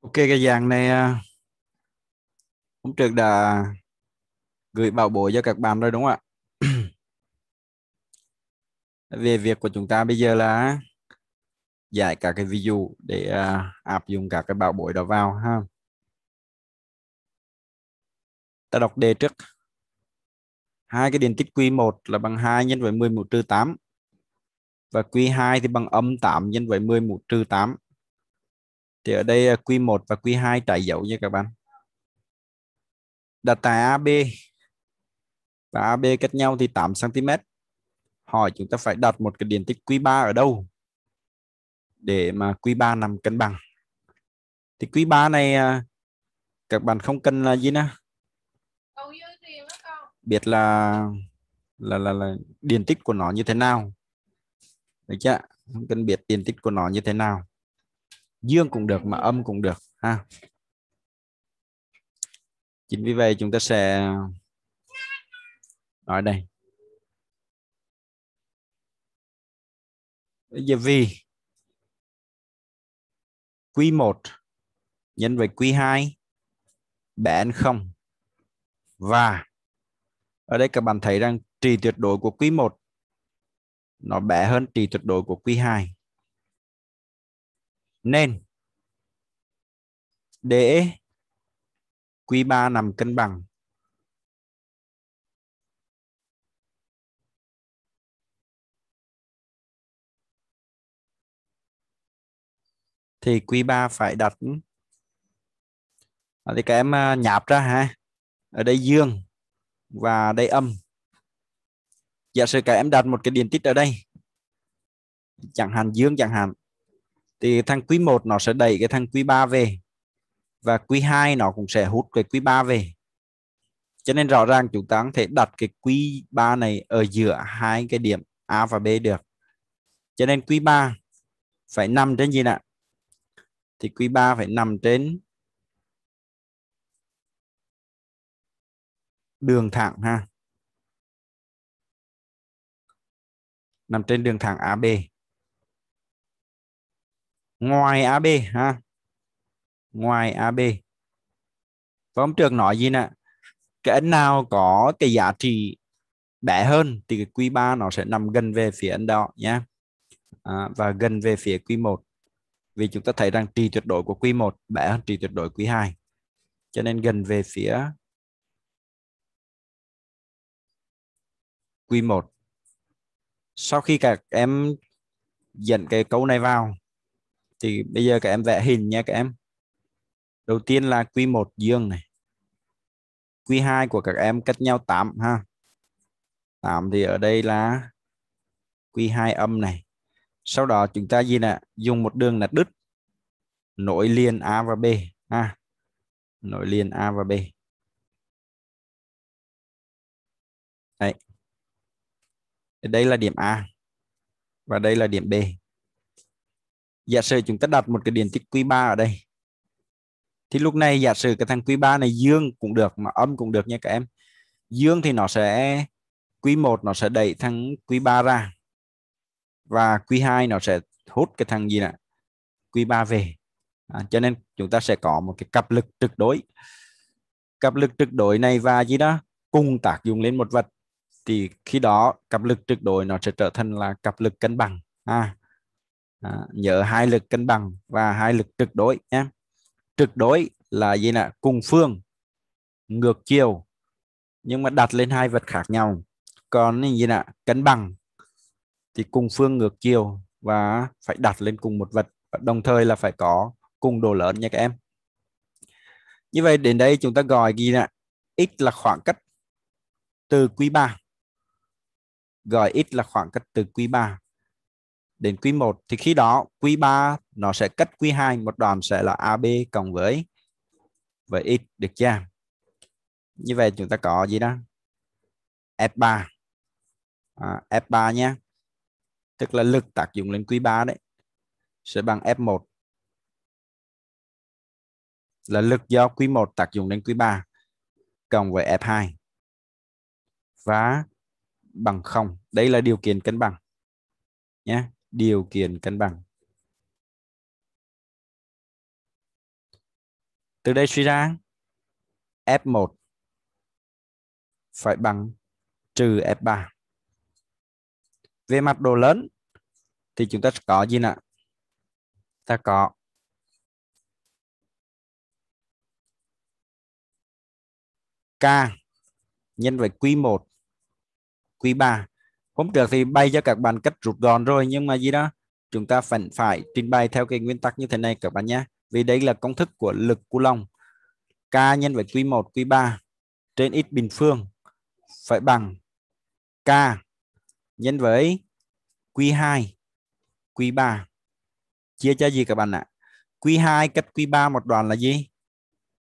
Ok cái dạng này cũng à, trước đã gửi bảo bối cho các bạn rồi đúng không ạ? Về việc của chúng ta bây giờ là giải cả cái ví dụ để à, áp dụng cả cái bảo bối đó vào ha. Ta đọc đề trước. Hai cái điện tích Q1 là bằng 2 nhân với 10 mũ trừ 8 và Q2 thì bằng âm 8 nhân với 10 mũ trừ 8 thì ở đây à, q 1 và q 2 trải dấu nha các bạn đặt tại AB và AB cách nhau thì 8 cm hỏi chúng ta phải đặt một cái điện tích Q3 ở đâu để mà Q3 nằm cân bằng thì Q3 này à, các bạn không cần là gì nữa biết là là là, là điện tích của nó như thế nào đấy chứ không cần biết điện tích của nó như thế nào dương cũng được mà âm cũng được ha chính vì vậy chúng ta sẽ ở đây bây giờ vì q 1 nhân với q 2 bé ăn không và ở đây các bạn thấy rằng trị tuyệt đối của q 1 nó bé hơn trị tuyệt đối của q 2 nên để quý 3 nằm cân bằng thì quý 3 phải đặt à, thì các em à, nhạp ra ha ở đây dương và đây âm giả sử các em đặt một cái điện tích ở đây chẳng hạn dương chẳng hạn thì thằng quý 1 nó sẽ đẩy cái thằng quý 3 về và quý 2 nó cũng sẽ hút cái quý 3 về cho nên rõ ràng chúng ta có thể đặt cái quý 3 này ở giữa hai cái điểm A và B được cho nên quý 3 phải nằm trên gì nè thì quý 3 phải nằm trên đường thẳng ha nằm trên đường thẳng AB ngoài AB ha ngoài AB và ông trường nói gì nè cái ấn nào có cái giá trị bé hơn thì cái quý 3 nó sẽ nằm gần về phía ấn đó nhé à, và gần về phía quý 1 vì chúng ta thấy rằng trị tuyệt đối của quý 1 bé hơn trị tuyệt đối quý 2 cho nên gần về phía quý 1 sau khi các em dẫn cái câu này vào thì bây giờ các em vẽ hình nha các em đầu tiên là q 1 dương này q 2 của các em cách nhau 8 ha 8 thì ở đây là q 2 âm này sau đó chúng ta gì nè dùng một đường là đứt nối liền A và B ha nối liền A và B đây Đây là điểm A và đây là điểm B giả sử chúng ta đặt một cái điện tích Q3 ở đây thì lúc này giả sử cái thằng Q3 này dương cũng được mà âm cũng được nha các em dương thì nó sẽ Q1 nó sẽ đẩy thằng Q3 ra và Q2 nó sẽ hút cái thằng gì nè Q3 về à, cho nên chúng ta sẽ có một cái cặp lực trực đối cặp lực trực đối này và gì đó cùng tác dụng lên một vật thì khi đó cặp lực trực đối nó sẽ trở thành là cặp lực cân bằng à, à, nhớ hai lực cân bằng và hai lực trực đối nhé trực đối là gì nè cùng phương ngược chiều nhưng mà đặt lên hai vật khác nhau còn gì nè cân bằng thì cùng phương ngược chiều và phải đặt lên cùng một vật đồng thời là phải có cùng độ lớn nha các em như vậy đến đây chúng ta gọi ghi nè x là khoảng cách từ quý 3 gọi x là khoảng cách từ quý 3 đến quý 1 thì khi đó quý 3 nó sẽ cất quý 2 một đoạn sẽ là AB cộng với với x được chưa? Như vậy chúng ta có gì đó? F3. À, F3 nhé. Tức là lực tác dụng lên quý 3 đấy sẽ bằng F1 là lực do quý 1 tác dụng lên quý 3 cộng với F2 và bằng không Đây là điều kiện cân bằng nhé điều kiện cân bằng từ đây suy ra F1 phải bằng trừ F3 về mặt đồ lớn thì chúng ta có gì nè ta có K nhân với Q1 Q3 không được thì bay cho các bạn cách rút gọn rồi nhưng mà gì đó chúng ta vẫn phải trình bày theo cái nguyên tắc như thế này các bạn nhé vì đây là công thức của lực của lòng K nhân với Q1 Q3 trên x bình phương phải bằng K nhân với Q2 Q3 chia cho gì các bạn ạ Q2 cách Q3 một đoạn là gì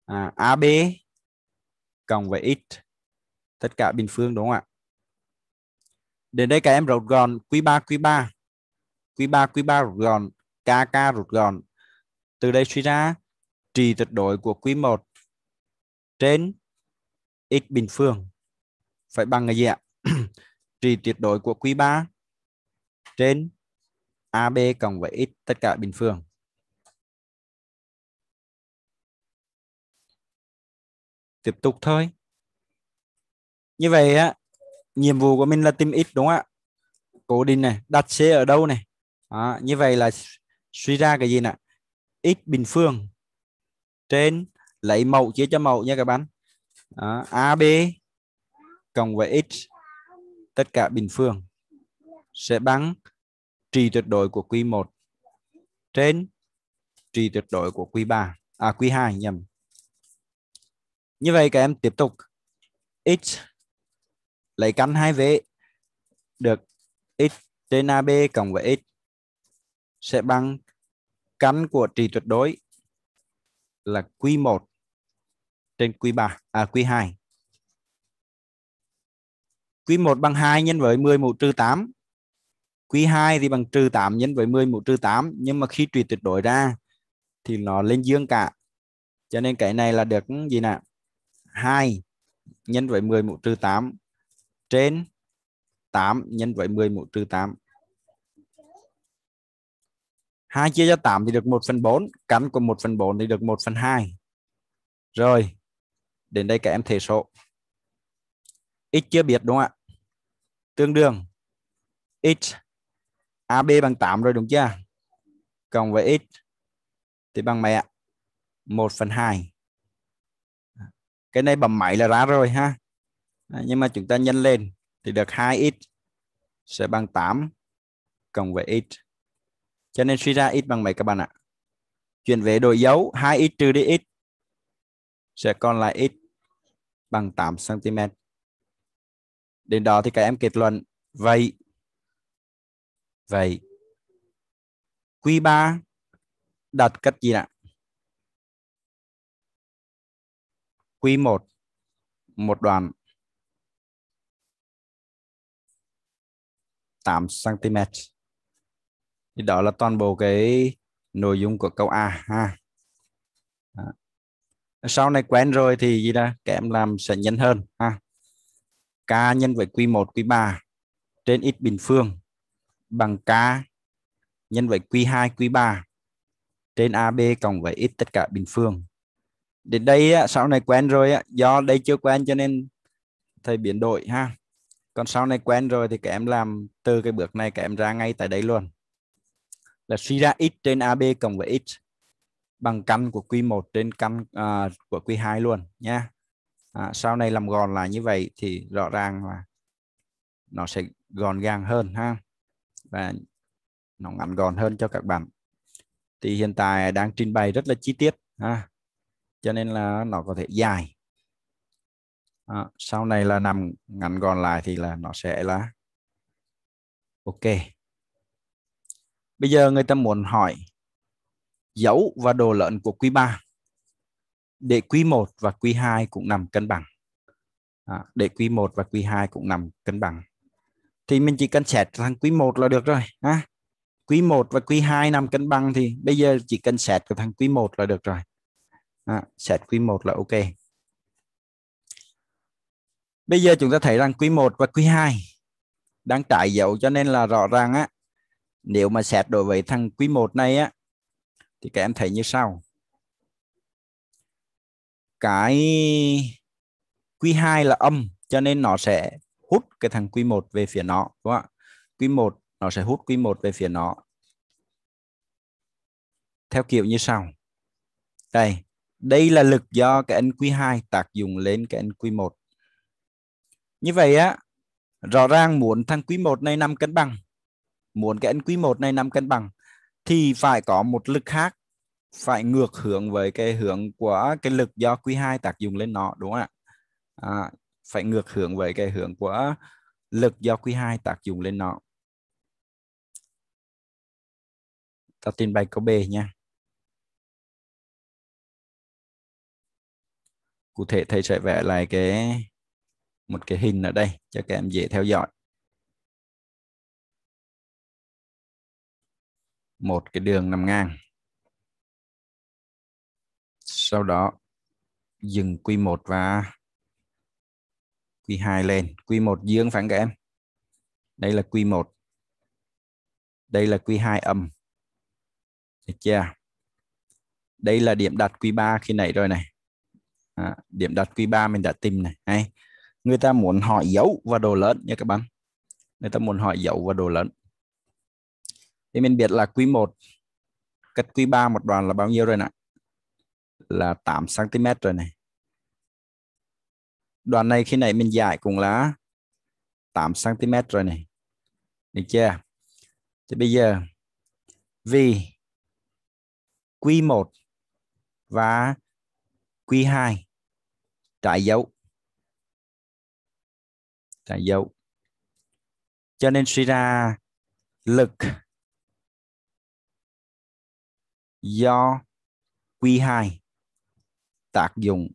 à, AB cộng với x tất cả bình phương đúng không ạ Đến đây các em rút gọn quý 3 quý 3. Quý 3 quý 3 rút gọn, KK rút gọn. Từ đây suy ra trị tuyệt đối của quý 1 trên x bình phương phải bằng cái gì ạ? trị tuyệt đối của quý 3 trên AB cộng với x tất cả bình phương. Tiếp tục thôi. Như vậy á nhiệm vụ của mình là tìm x đúng không ạ cố định này đặt c ở đâu này đó, như vậy là suy ra cái gì nè x bình phương trên lấy mẫu chia cho mẫu nha các bạn đó, ab cộng với x tất cả bình phương sẽ bằng trị tuyệt đối của quy 1 trên trị tuyệt đối của quy 3 à quy 2 nhầm như vậy các em tiếp tục x lấy căn hai vế được x trên AB cộng với x sẽ bằng căn của trị tuyệt đối là Q1 trên Q3 à Q2. Q1 bằng 2 nhân với 10 mũ trừ 8. Q2 thì bằng trừ 8 nhân với 10 mũ trừ 8 nhưng mà khi trị tuyệt đối ra thì nó lên dương cả. Cho nên cái này là được gì nè? 2 nhân với 10 mũ trừ 8 trên 8 nhân với 10 mũ trừ 8. 2 chia cho 8 thì được 1 phần 4. Cắn của 1 phần 4 thì được 1 phần 2. Rồi. Đến đây các em thể số. X chưa biết đúng không ạ? Tương đương. X. AB bằng 8 rồi đúng chưa? Cộng với X. Thì bằng mẹ 1 phần 2. Cái này bấm máy là ra rồi ha. À, nhưng mà chúng ta nhân lên thì được 2x sẽ bằng 8 cộng với x cho nên suy ra x bằng mấy các bạn ạ chuyển về đổi dấu 2x trừ đi x sẽ còn lại x bằng 8 cm đến đó thì các em kết luận vậy vậy Q3 đặt cách gì ạ? Q1 một đoạn 8 cm thì đó là toàn bộ cái nội dung của câu A ha đó. sau này quen rồi thì gì đó các em làm sẽ nhanh hơn ha K nhân với Q1 Q3 trên x bình phương bằng K nhân với Q2 Q3 trên AB cộng với x tất cả bình phương đến đây sau này quen rồi do đây chưa quen cho nên thầy biến đổi ha còn sau này quen rồi thì các em làm từ cái bước này các em ra ngay tại đây luôn là suy ra x trên ab cộng với x bằng căn của q 1 trên căn à, của q 2 luôn nha à, sau này làm gòn là như vậy thì rõ ràng là nó sẽ gòn gàng hơn ha và nó ngắn gòn hơn cho các bạn thì hiện tại đang trình bày rất là chi tiết ha cho nên là nó có thể dài à, sau này là nằm ngắn gọn lại thì là nó sẽ là ok bây giờ người ta muốn hỏi dấu và đồ lợn của quý 3 để quý 1 và quý 2 cũng nằm cân bằng à, để quý 1 và quý 2 cũng nằm cân bằng thì mình chỉ cần xét thằng quý 1 là được rồi ha à, quý 1 và quý 2 nằm cân bằng thì bây giờ chỉ cần xét của thằng quý 1 là được rồi à, xét quý 1 là ok Bây giờ chúng ta thấy rằng quý 1 và quý 2 đang trải dấu cho nên là rõ ràng á nếu mà xét đối với thằng quý 1 này á thì các em thấy như sau. Cái quý 2 là âm cho nên nó sẽ hút cái thằng quý 1 về phía nó đúng không ạ? Quý 1 nó sẽ hút quý 1 về phía nó. Theo kiểu như sau. Đây, đây là lực do cái ấn quý 2 tác dụng lên cái ấn quý 1 như vậy á rõ ràng muốn thằng quý 1 này nằm cân bằng muốn cái ấn quý 1 này nằm cân bằng thì phải có một lực khác phải ngược hướng với cái hướng của cái lực do quý 2 tác dụng lên nó đúng không ạ à, phải ngược hướng với cái hướng của lực do quý 2 tác dụng lên nó ta trình bài câu B nha cụ thể thầy sẽ vẽ lại cái một cái hình ở đây cho các em dễ theo dõi một cái đường nằm ngang sau đó dừng quy 1 và quy 2 lên quy 1 dương phẳng các em đây là quy 1 đây là quy 2 âm được chưa đây là điểm đặt quy 3 khi nãy rồi này à, điểm đặt quy 3 mình đã tìm này hay người ta muốn họ dấu và đồ lớn nha các bạn người ta muốn họ dấu và đồ lớn thì mình biết là quý 1 cách quý 3 một đoàn là bao nhiêu rồi này là 8 cm rồi này đoàn này khi nãy mình giải cùng là 8 cm rồi này được chưa thì bây giờ vì quy 1 và quy 2 trải dấu là dấu cho nên suy ra lực do Q2 tác dụng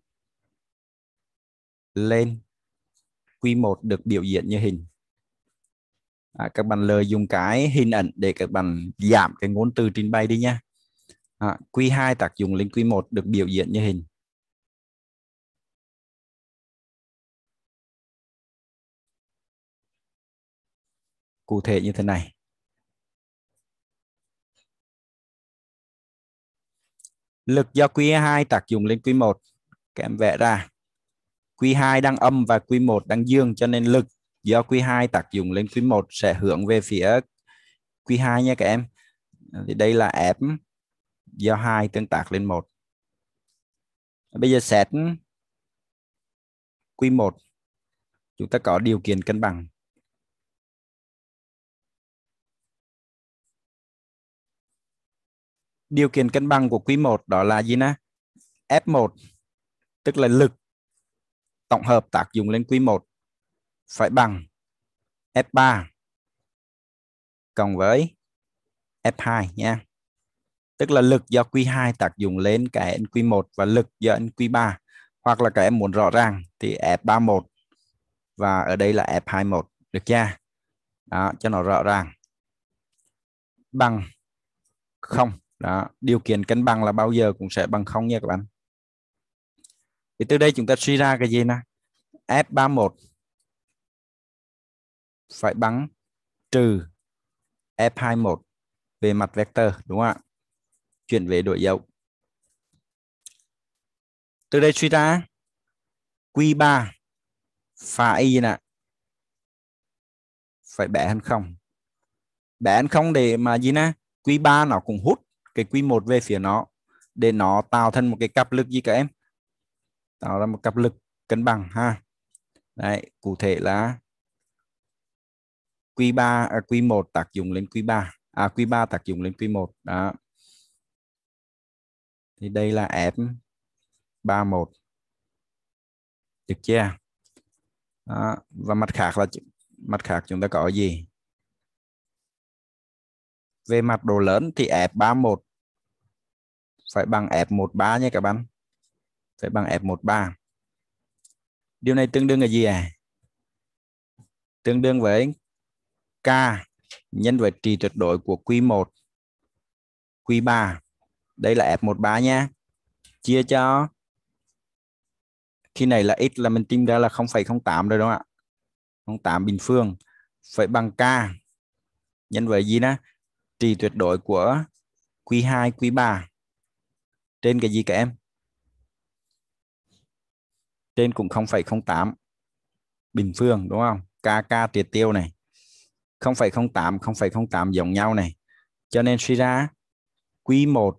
lên Q1 được biểu diễn như hình. À, các bạn lợi dụng cái hình ảnh để các bạn giảm cái ngôn từ trình bày đi nha. À, Q2 tác dụng lên Q1 được biểu diễn như hình. cụ thể như thế này. Lực do Q2 tác dụng lên Q1, các em vẽ ra. Q2 đang âm và Q1 đang dương cho nên lực do Q2 tác dụng lên Q1 sẽ hướng về phía Q2 nha các em. Thì đây là F do 2 tương tác lên 1. Bây giờ xét Q1 chúng ta có điều kiện cân bằng điều kiện cân bằng của quý 1 đó là gì nè? F1 tức là lực tổng hợp tác dụng lên quý 1 phải bằng F3 cộng với F2 nha. Tức là lực do Q2 tác dụng lên cả cái NQ1 và lực do NQ3 hoặc là các em muốn rõ ràng thì F31 và ở đây là F21 được chưa? Đó, cho nó rõ ràng bằng không đó điều kiện cân bằng là bao giờ cũng sẽ bằng không nha các bạn thì từ đây chúng ta suy ra cái gì nè F31 phải bằng trừ F21 về mặt vector đúng không ạ chuyển về đổi dấu từ đây suy ra Q3 phải gì nè phải bẻ hơn không Bẻ hơn không để mà gì nè Q3 nó cũng hút cái quy một về phía nó để nó tạo thành một cái cặp lực gì các em tạo ra một cặp lực cân bằng ha đấy cụ thể là quý 3 à, quý 1 tác dụng lên quý 3 à quý 3 tác dụng lên quý 1 đó thì đây là F 31 được chưa đó. và mặt khác là mặt khác chúng ta có gì về mặt đồ lớn thì F31 phải bằng F13 nhé các bạn phải bằng F13 điều này tương đương là gì à tương đương với K nhân với trị tuyệt đối của Q1 Q3 đây là F13 nha chia cho khi này là x là mình tìm ra là 0,08 rồi đúng không ạ 08 bình phương phải bằng k nhân với gì đó trị tuyệt đối của Q2 Q3 trên cái gì các em trên cũng 0,08 bình phương đúng không kk triệt tiêu này 0,08 0,08 giống nhau này cho nên suy ra Q1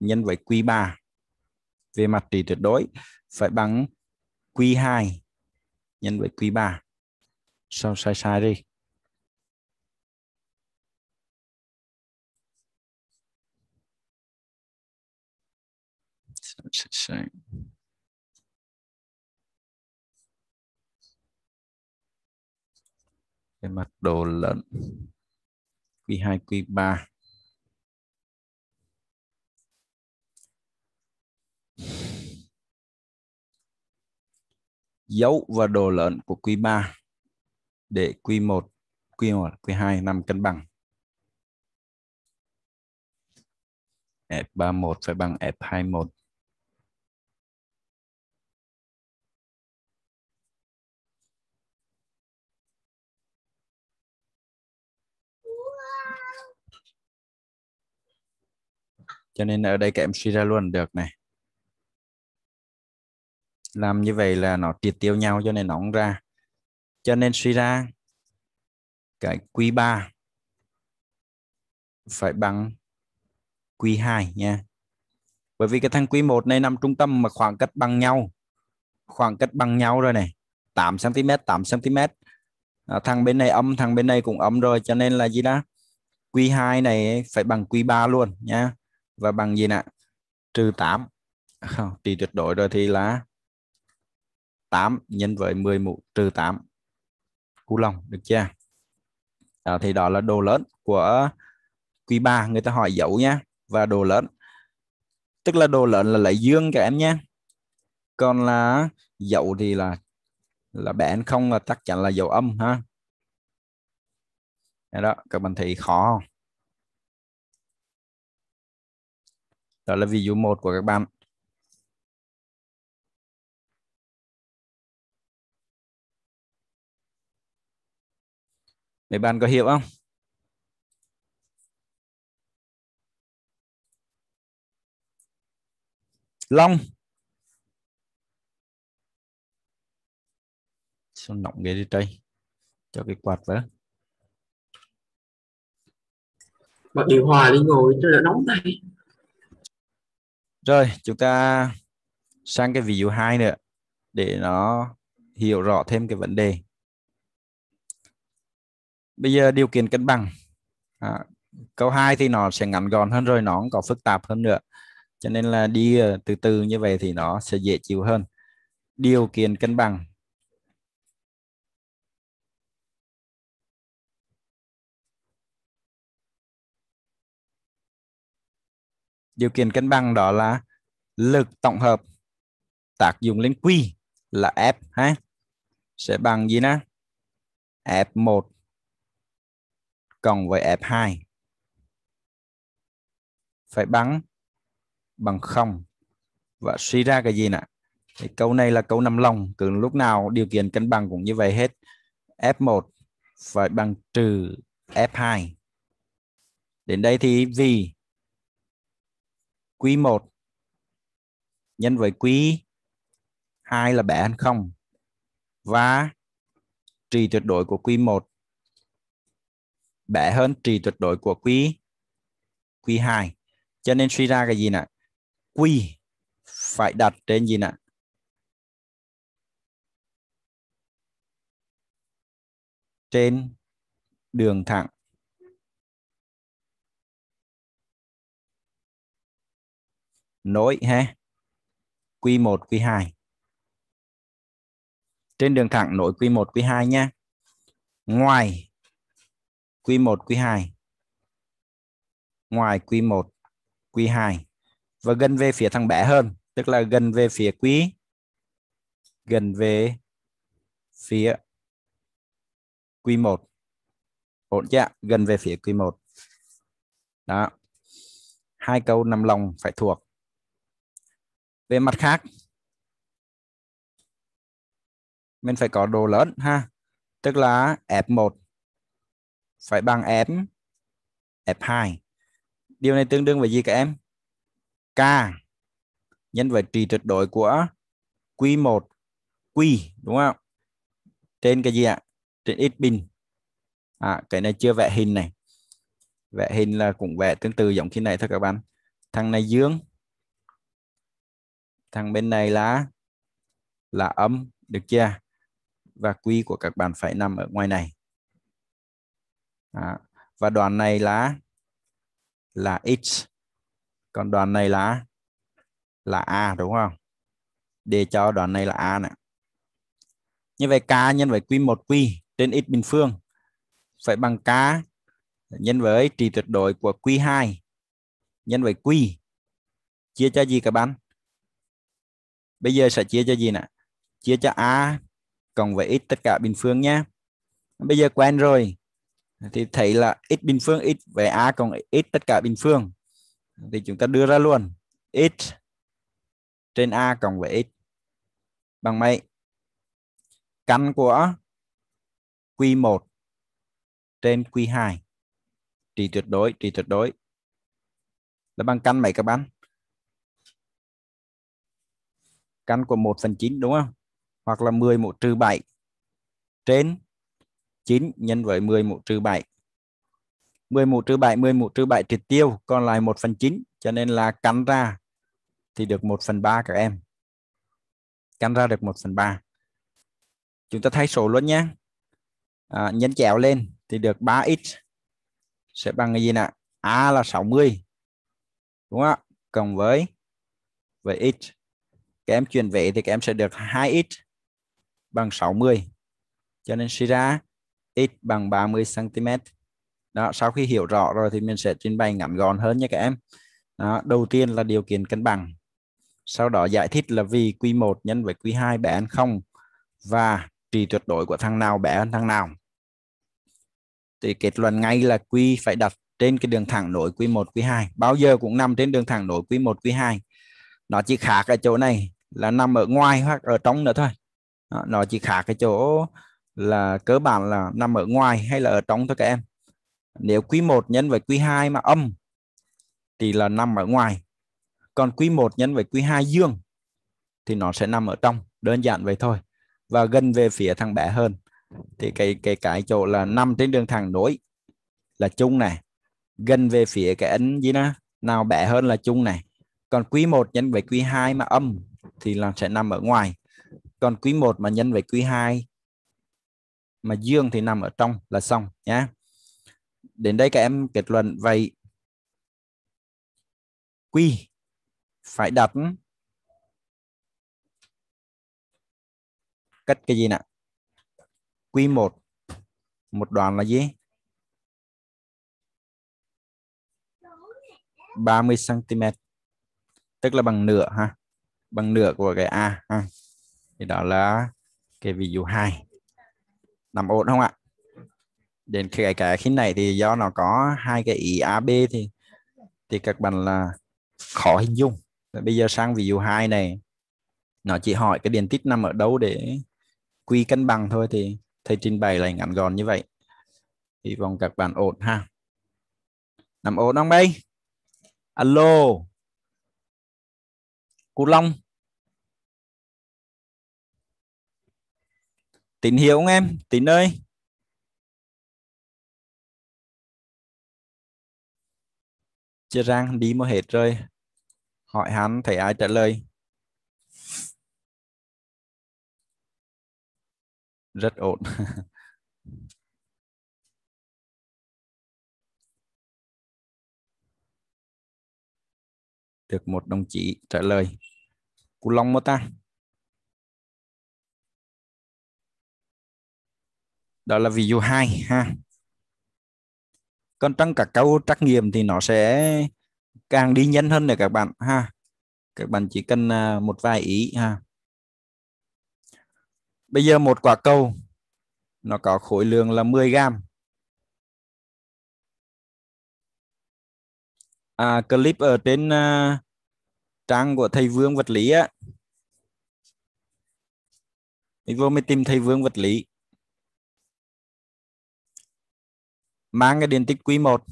nhân với Q3 về mặt trị tuyệt đối phải bằng Q2 nhân với Q3 sao sai sai đi Such a shame. Về mặt đồ lẫn Q2, Q3 dấu và đồ lợn của quy 3 để quy 1 quy 1 quy 2 nằm cân bằng. F31 phải bằng F21. cho nên ở đây các em suy ra luôn được này làm như vậy là nó triệt tiêu nhau cho nên nó không ra cho nên suy ra cái Q3 phải bằng Q2 nha bởi vì cái thằng Q1 này nằm trung tâm mà khoảng cách bằng nhau khoảng cách bằng nhau rồi này 8 cm 8 cm à, thằng bên này âm thằng bên này cũng âm rồi cho nên là gì đó Q2 này phải bằng Q3 luôn nha và bằng gì nè trừ 8 không trừ tuyệt đối rồi thì là 8 nhân với 10 mũ trừ 8 cu lòng được chưa đó, thì đó là đồ lớn của quý 3 người ta hỏi dấu nha và đồ lớn tức là đồ lớn là lấy dương các em nhé còn là dấu thì là là bẹn không là chắc chắn là dấu âm ha đó các bạn thấy khó không đó là ví dụ một của các bạn mấy bạn có hiểu không Long sao nọng ghế đi đây cho cái quạt với bật điều hòa đi ngồi tôi đã nóng tay rồi, chúng ta sang cái ví dụ 2 nữa để nó hiểu rõ thêm cái vấn đề. Bây giờ điều kiện cân bằng. À, câu 2 thì nó sẽ ngắn gọn hơn rồi, nó không có phức tạp hơn nữa. Cho nên là đi ờ, từ từ như vậy thì nó sẽ dễ chịu hơn. Điều kiện cân bằng điều kiện cân bằng đó là lực tổng hợp tác dụng lên quy là F ha sẽ bằng gì nè F1 cộng với F2 phải bằng bằng không và suy ra cái gì nè thì câu này là câu nằm lòng cứ lúc nào điều kiện cân bằng cũng như vậy hết F1 phải bằng trừ F2 đến đây thì vì quý 1 nhân với quý 2 là bé hơn 0 và trị tuyệt đối của quý 1 bé hơn trị tuyệt đối của quý quý 2. Cho nên suy ra cái gì nè? Quy phải đặt trên gì nè? Trên đường thẳng nối ha Q1 Q2 trên đường thẳng nối Q1 Q2 nha ngoài Q1 Q2 ngoài Q1 Q2 và gần về phía thằng bé hơn tức là gần về phía Q gần về phía Q1 ổn chưa gần về phía Q1 đó hai câu nằm lòng phải thuộc về mặt khác mình phải có đồ lớn ha tức là F1 phải bằng F F2 điều này tương đương với gì các em K nhân với trị tuyệt đối của Q1 Q đúng không trên cái gì ạ trên x bình à, cái này chưa vẽ hình này vẽ hình là cũng vẽ tương tự giống khi này thôi các bạn thằng này dương thằng bên này là là âm được chưa và quy của các bạn phải nằm ở ngoài này à, và đoạn này là là x còn đoạn này là là a đúng không để cho đoạn này là a nè như vậy k nhân với quy 1 quy trên x bình phương phải bằng k nhân với trị tuyệt đối của quy 2 nhân với quy chia cho gì các bạn bây giờ sẽ chia cho gì nè chia cho a cộng với x tất cả bình phương nhé bây giờ quen rồi thì thấy là x bình phương x về a cộng x tất cả bình phương thì chúng ta đưa ra luôn x trên a cộng với x bằng mấy căn của q1 trên q2 trị tuyệt đối trị tuyệt đối là bằng căn mấy các bạn căn của 1 phần 9 đúng không? Hoặc là 10 mũ trừ 7 trên 9 nhân với 10 mũ trừ 7. 10 mũ trừ 7, 10 mũ trừ 7 triệt tiêu, còn lại 1 phần 9. Cho nên là căn ra thì được 1 phần 3 các em. Căn ra được 1 phần 3. Chúng ta thay số luôn nhé. À, nhấn chéo lên thì được 3x sẽ bằng cái gì nè? A là 60. Đúng không ạ? Cộng với với x các em chuyển về thì các em sẽ được 2x bằng 60. Cho nên suy ra x bằng 30 cm. Đó, sau khi hiểu rõ rồi thì mình sẽ trình bày ngắn gọn hơn nha các em. Đó, đầu tiên là điều kiện cân bằng. Sau đó giải thích là vì Q1 nhân với Q2 bé hơn không và trị tuyệt đối của thằng nào bé hơn thằng nào. Thì kết luận ngay là Q phải đặt trên cái đường thẳng nối Q1 Q2, bao giờ cũng nằm trên đường thẳng nối Q1 Q2. Nó chỉ khác ở chỗ này là nằm ở ngoài hoặc ở trong nữa thôi đó, nó chỉ khác cái chỗ là cơ bản là nằm ở ngoài hay là ở trong thôi các em nếu quý 1 nhân với quý 2 mà âm thì là nằm ở ngoài còn quý 1 nhân với quý 2 dương thì nó sẽ nằm ở trong đơn giản vậy thôi và gần về phía thằng bé hơn thì cái cái cái chỗ là nằm trên đường thẳng nối là chung này gần về phía cái ấn gì đó nào bé hơn là chung này còn quý 1 nhân với quý 2 mà âm thì là sẽ nằm ở ngoài còn quý 1 mà nhân với quý 2 mà dương thì nằm ở trong là xong nhé đến đây các em kết luận vậy quy phải đặt cách cái gì nè quy 1 một đoạn là gì 30 cm tức là bằng nửa ha bằng nửa của cái a ha. thì đó là cái ví dụ 2 nằm ổn không ạ đến cái cái khi này thì do nó có hai cái ý AB thì thì các bạn là khó hình dung bây giờ sang ví dụ 2 này nó chỉ hỏi cái điện tích nằm ở đâu để quy cân bằng thôi thì thầy trình bày lại ngắn gọn như vậy hy vọng các bạn ổn ha nằm ổn không đây alo cú long tín hiệu không em tín ơi chưa răng đi mua hết rồi hỏi hắn thấy ai trả lời rất ổn được một đồng chí trả lời cú long mô ta đó là ví dụ 2 ha còn trong các câu trắc nghiệm thì nó sẽ càng đi nhanh hơn để các bạn ha các bạn chỉ cần à, một vài ý ha bây giờ một quả cầu nó có khối lượng là 10 gram à, clip ở trên à, trang của thầy Vương vật lý á mình vô mới tìm thầy Vương vật lý mang cái điện tích quý 1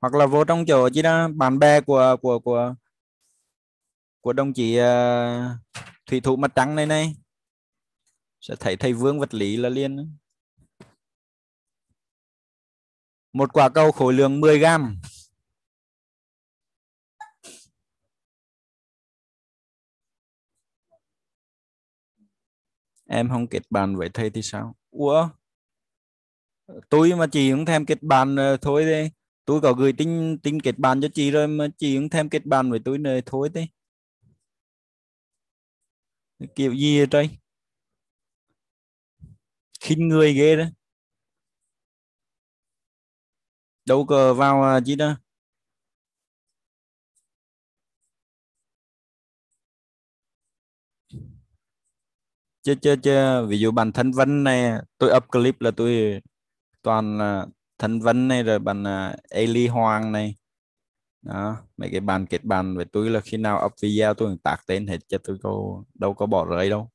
hoặc là vô trong chỗ chứ đó bạn bè của của của của đồng chí uh, thủy thủ mặt trắng này này sẽ thấy thầy vương vật lý là liên một quả cầu khối lượng 10 gram em không kết bàn với thầy thì sao ủa tôi mà chị cũng thêm kết bạn ờ, thôi đi tôi có gửi tin tin kết bạn cho chị rồi mà chị cũng thêm kết bạn với tôi này thôi đi kiểu gì vậy trời khinh người ghê đó đâu cờ vào à, chị đó chơi chơi chơi ví dụ bản thân Vân này tôi up clip là tôi toàn là Thân vấn này rồi bạn à, Eli Hoàng này đó mấy cái bàn kết bàn với tôi là khi nào up video tôi tạc tên hết cho tôi có đâu có bỏ rơi đâu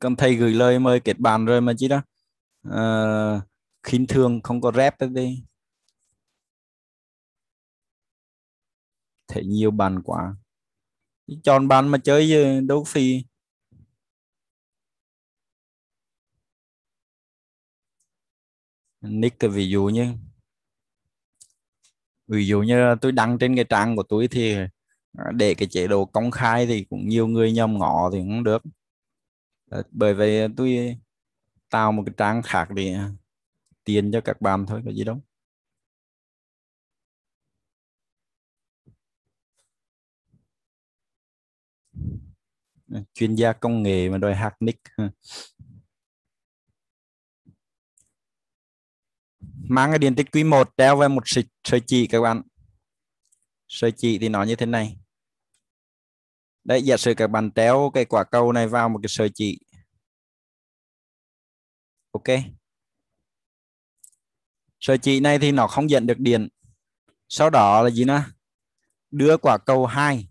con thầy gửi lời mời kết bàn rồi mà chứ đó à, khinh thường không có rep được đi thể nhiều bàn quá chọn bàn mà chơi đâu phí nick ví dụ như ví dụ như tôi đăng trên cái trang của tôi thì à, để cái chế độ công khai thì cũng nhiều người nhòm ngó thì cũng được ờ, bởi vì tôi tạo một cái trang khác để à, tiền cho các bạn thôi có gì đâu chuyên gia công nghệ mà đòi hack nick mang cái điện tích quý 1 đeo vào một sợi, sợi chỉ các bạn sợi chỉ thì nó như thế này đấy giả sử các bạn treo cái quả cầu này vào một cái sợi chỉ ok sợi chỉ này thì nó không dẫn được điện sau đó là gì nữa đưa quả cầu 2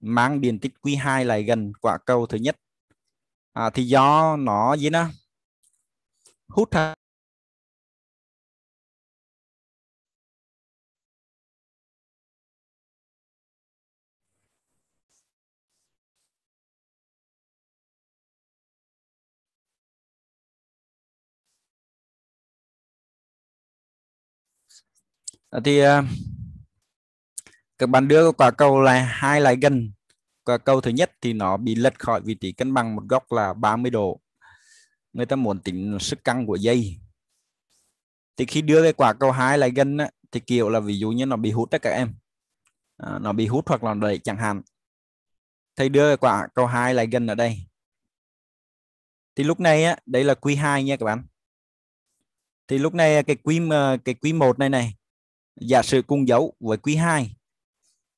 mang điện tích quý 2 lại gần quả cầu thứ nhất à, thì do nó gì nữa hút Ờ, thì ờ, các bạn đưa quả cầu là hai lại gần quả cầu thứ nhất thì nó bị lật khỏi vị trí cân bằng một góc là 30 độ người ta muốn tính sức căng của dây thì khi đưa cái quả cầu hai lại gần á, thì kiểu là ví dụ như nó bị hút đó các em ờ, nó bị hút hoặc là đẩy chẳng hạn thầy đưa cái quả cầu hai lại gần ở đây thì lúc này á, đây là Q2 nha các bạn thì lúc này cái Q cái q một này này giả sử cùng dấu với quý 2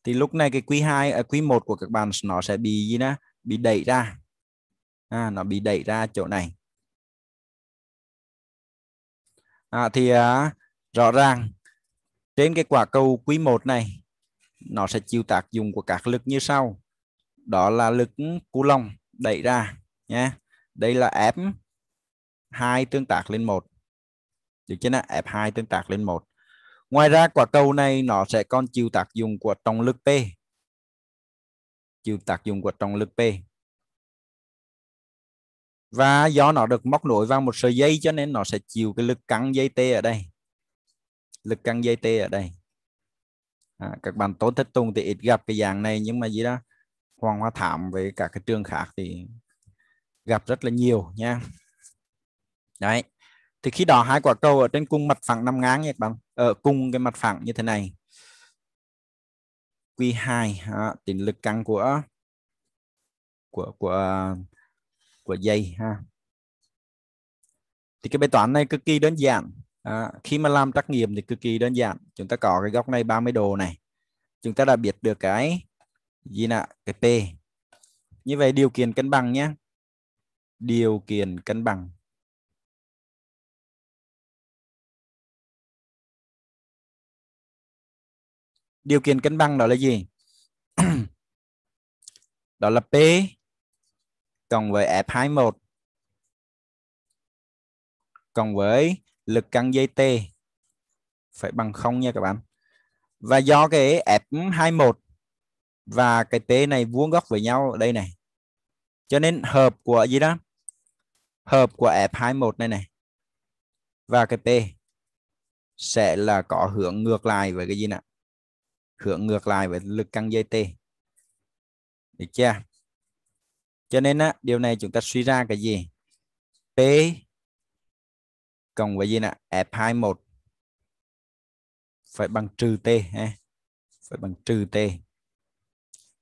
thì lúc này cái quý 2 ở quý 1 của các bạn nó sẽ bị gì đó bị đẩy ra à, nó bị đẩy ra chỗ này à, thì à, rõ ràng trên cái quả cầu quý 1 này nó sẽ chịu tác dụng của các lực như sau đó là lực cu long đẩy ra nhé đây là ép 2 tương tác lên 1 được chưa nào F2 tương tác lên 1 Ngoài ra quả cầu này nó sẽ còn chịu tác dụng của trọng lực P. Chịu tác dụng của trọng lực P. Và do nó được móc nối vào một sợi dây cho nên nó sẽ chịu cái lực căng dây T ở đây. Lực căng dây T ở đây. À, các bạn tốt thích tung thì ít gặp cái dạng này nhưng mà gì đó Hoàng Hoa Thảm với các cái trường khác thì gặp rất là nhiều nha. Đấy thì khi đó hai quả cầu ở trên cung mặt phẳng nằm ngang nhé các bạn ở ờ, cung cái mặt phẳng như thế này Q2 à, tính lực căng của của của của dây ha thì cái bài toán này cực kỳ đơn giản à, khi mà làm trắc nghiệm thì cực kỳ đơn giản chúng ta có cái góc này 30 độ này chúng ta đã biết được cái gì nè cái P như vậy điều kiện cân bằng nhé điều kiện cân bằng điều kiện cân bằng đó là gì đó là P cộng với F21 cộng với lực căng dây T phải bằng không nha các bạn và do cái F21 và cái T này vuông góc với nhau ở đây này cho nên hợp của gì đó hợp của F21 này này và cái P sẽ là có hướng ngược lại với cái gì nè hướng ngược lại với lực căng dây t, được chưa cho nên á điều này chúng ta suy ra cái gì t cộng với gì nè F21 phải bằng trừ T ha phải bằng trừ T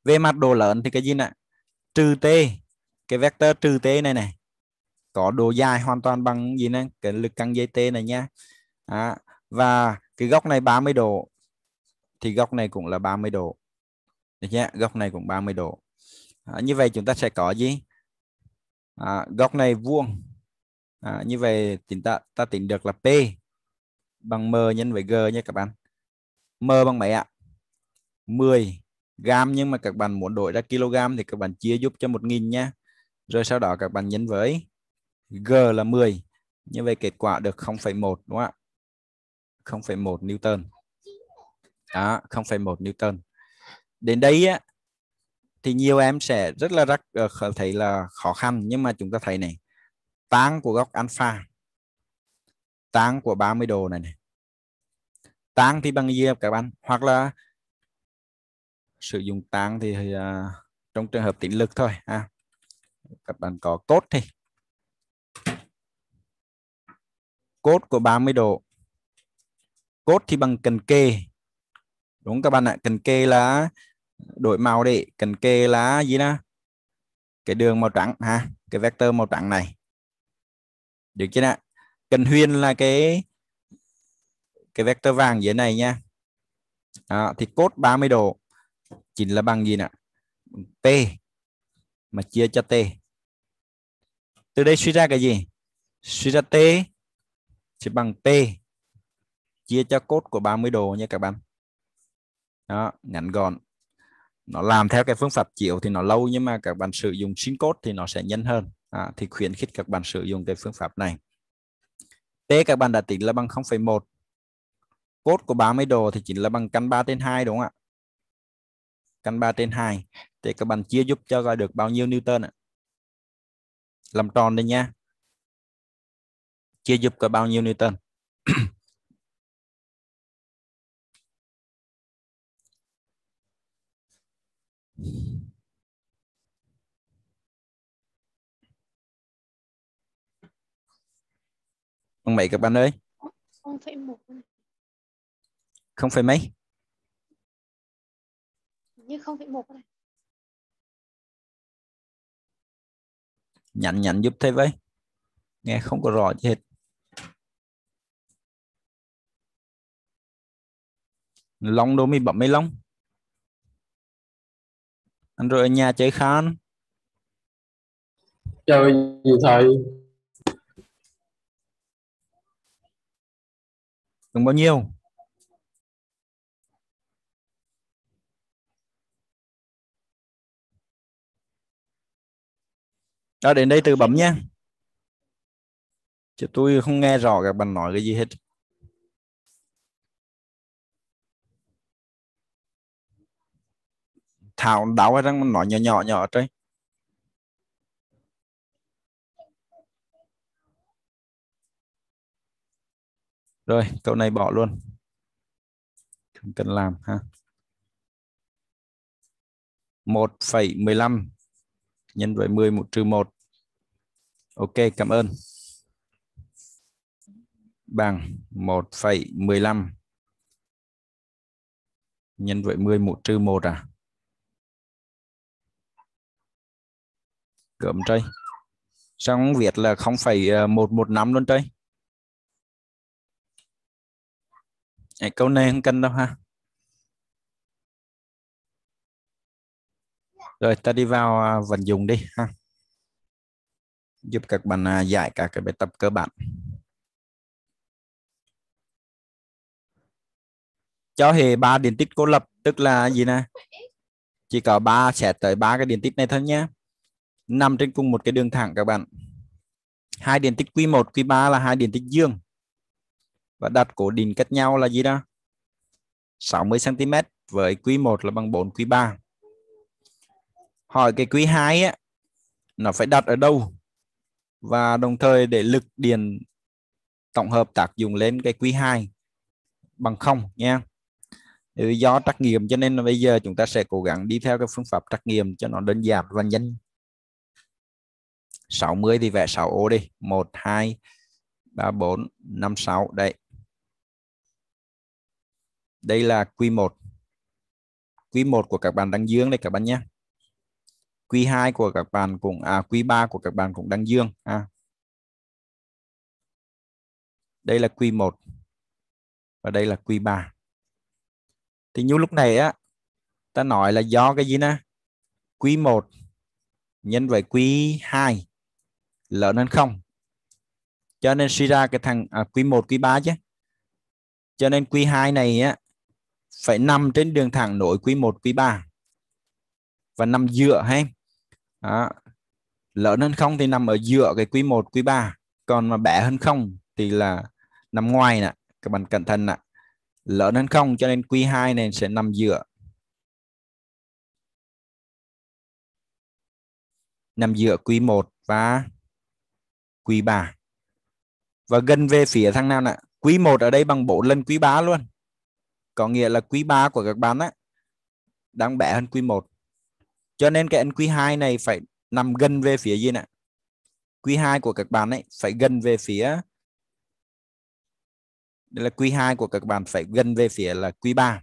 về mặt độ lớn thì cái gì nè trừ T cái vector trừ T này này có độ dài hoàn toàn bằng gì nè cái lực căng dây T này nha. à, và cái góc này 30 độ thì góc này cũng là 30 độ được chưa góc này cũng 30 độ à, như vậy chúng ta sẽ có gì à, góc này vuông à, như vậy chúng ta ta tính được là P bằng M nhân với G nha các bạn M bằng mấy ạ 10 gam nhưng mà các bạn muốn đổi ra kg thì các bạn chia giúp cho 1.000 nhé rồi sau đó các bạn nhân với G là 10 như vậy kết quả được 0,1 đúng không ạ 0,1 Newton đó 0,1 Newton đến đây á thì nhiều em sẽ rất là rất ờ, thấy là khó khăn nhưng mà chúng ta thấy này tang của góc alpha tang của 30 độ này, này. tang thì bằng gì các bạn hoặc là sử dụng tang thì, thì uh, trong trường hợp tính lực thôi ha các bạn có cốt thì cốt của 30 độ cốt thì bằng cần kề đúng các bạn ạ cần kê là đổi màu đi cần kê là gì đó cái đường màu trắng ha cái vector màu trắng này được chưa ạ cần huyên là cái cái vector vàng dưới này nha đó, thì cốt 30 độ chính là bằng gì nè T mà chia cho T từ đây suy ra cái gì suy ra T sẽ bằng T chia cho cốt của 30 độ nha các bạn đó ngắn gọn nó làm theo cái phương pháp chiếu thì nó lâu nhưng mà các bạn sử dụng sin code thì nó sẽ nhanh hơn à, thì khuyến khích các bạn sử dụng cái phương pháp này T các bạn đã tính là bằng 0,1 cốt của 30 độ thì chính là bằng căn 3 trên 2 đúng không ạ căn 3 trên 2 thì các bạn chia giúp cho ra được bao nhiêu Newton ạ làm tròn đi nha chia giúp có bao nhiêu Newton con mày các bạn ơi không phải một không phải mấy như không phải một này nhắn nhắn giúp thế với nghe không có rõ gì hết long đô mi bấm mấy long anh rồi ở nhà chơi khan chơi gì thầy đúng bao nhiêu đó đến đây từ bấm nha chứ tôi không nghe rõ các bạn nói cái gì hết thảo đáo ấy đang nói nhỏ nhỏ nhỏ ở đây rồi câu này bỏ luôn không cần làm ha 1,15 nhân với 10 1 trừ 1 Ok cảm ơn bằng 1,15 nhân với 10 1 trừ 1 à gớm trai trong không viết là không phải ờ, một một năm luôn trai à, câu này không cần đâu ha rồi ta đi vào à, vận dụng đi ha giúp các bạn à, giải các cái bài tập cơ bản cho hệ ba điện tích cô lập tức là gì nè chỉ có ba sẽ tới ba cái điện tích này thôi nhé nằm trên cùng một cái đường thẳng các bạn hai điện tích Q1, Q3 là hai điện tích dương và đặt cổ định cách nhau là gì đó 60 cm với Q1 là bằng 4 Q3 hỏi cái Q2 á, nó phải đặt ở đâu và đồng thời để lực điện tổng hợp tác dụng lên cái Q2 bằng không nha do trắc nghiệm cho nên bây giờ chúng ta sẽ cố gắng đi theo cái phương pháp trắc nghiệm cho nó đơn giản và nhanh 60 thì vẽ 6 ô đi 1 2 3 4 5 6 đây đây là quy 1 quy 1 của các bạn đang dương đây các bạn nhé quy 2 của các bạn cũng à quy 3 của các bạn cũng đang dương à. đây là quy 1 và đây là quy 3 thì như lúc này á ta nói là do cái gì nè Q1 nhân với Q2 lớn hơn không cho nên suy ra cái thằng à, quý 1 quý 3 chứ cho nên quý 2 này á, phải nằm trên đường thẳng nối quý 1 quý 3 và nằm giữa hay đó. lớn hơn không thì nằm ở giữa cái quý 1 quý 3 còn mà bé hơn không thì là nằm ngoài nè các bạn cẩn thận nè lớn hơn không cho nên quý 2 này sẽ nằm giữa nằm giữa quý 1 và quý 3 và gần về phía thằng nào nè quý 1 ở đây bằng 4 lần quý 3 luôn có nghĩa là quý 3 của các bạn á đang bé hơn quý 1 cho nên cái ấn quý 2 này phải nằm gần về phía gì nè quý 2 của các bạn ấy phải gần về phía đây là quý 2 của các bạn phải gần về phía là quý 3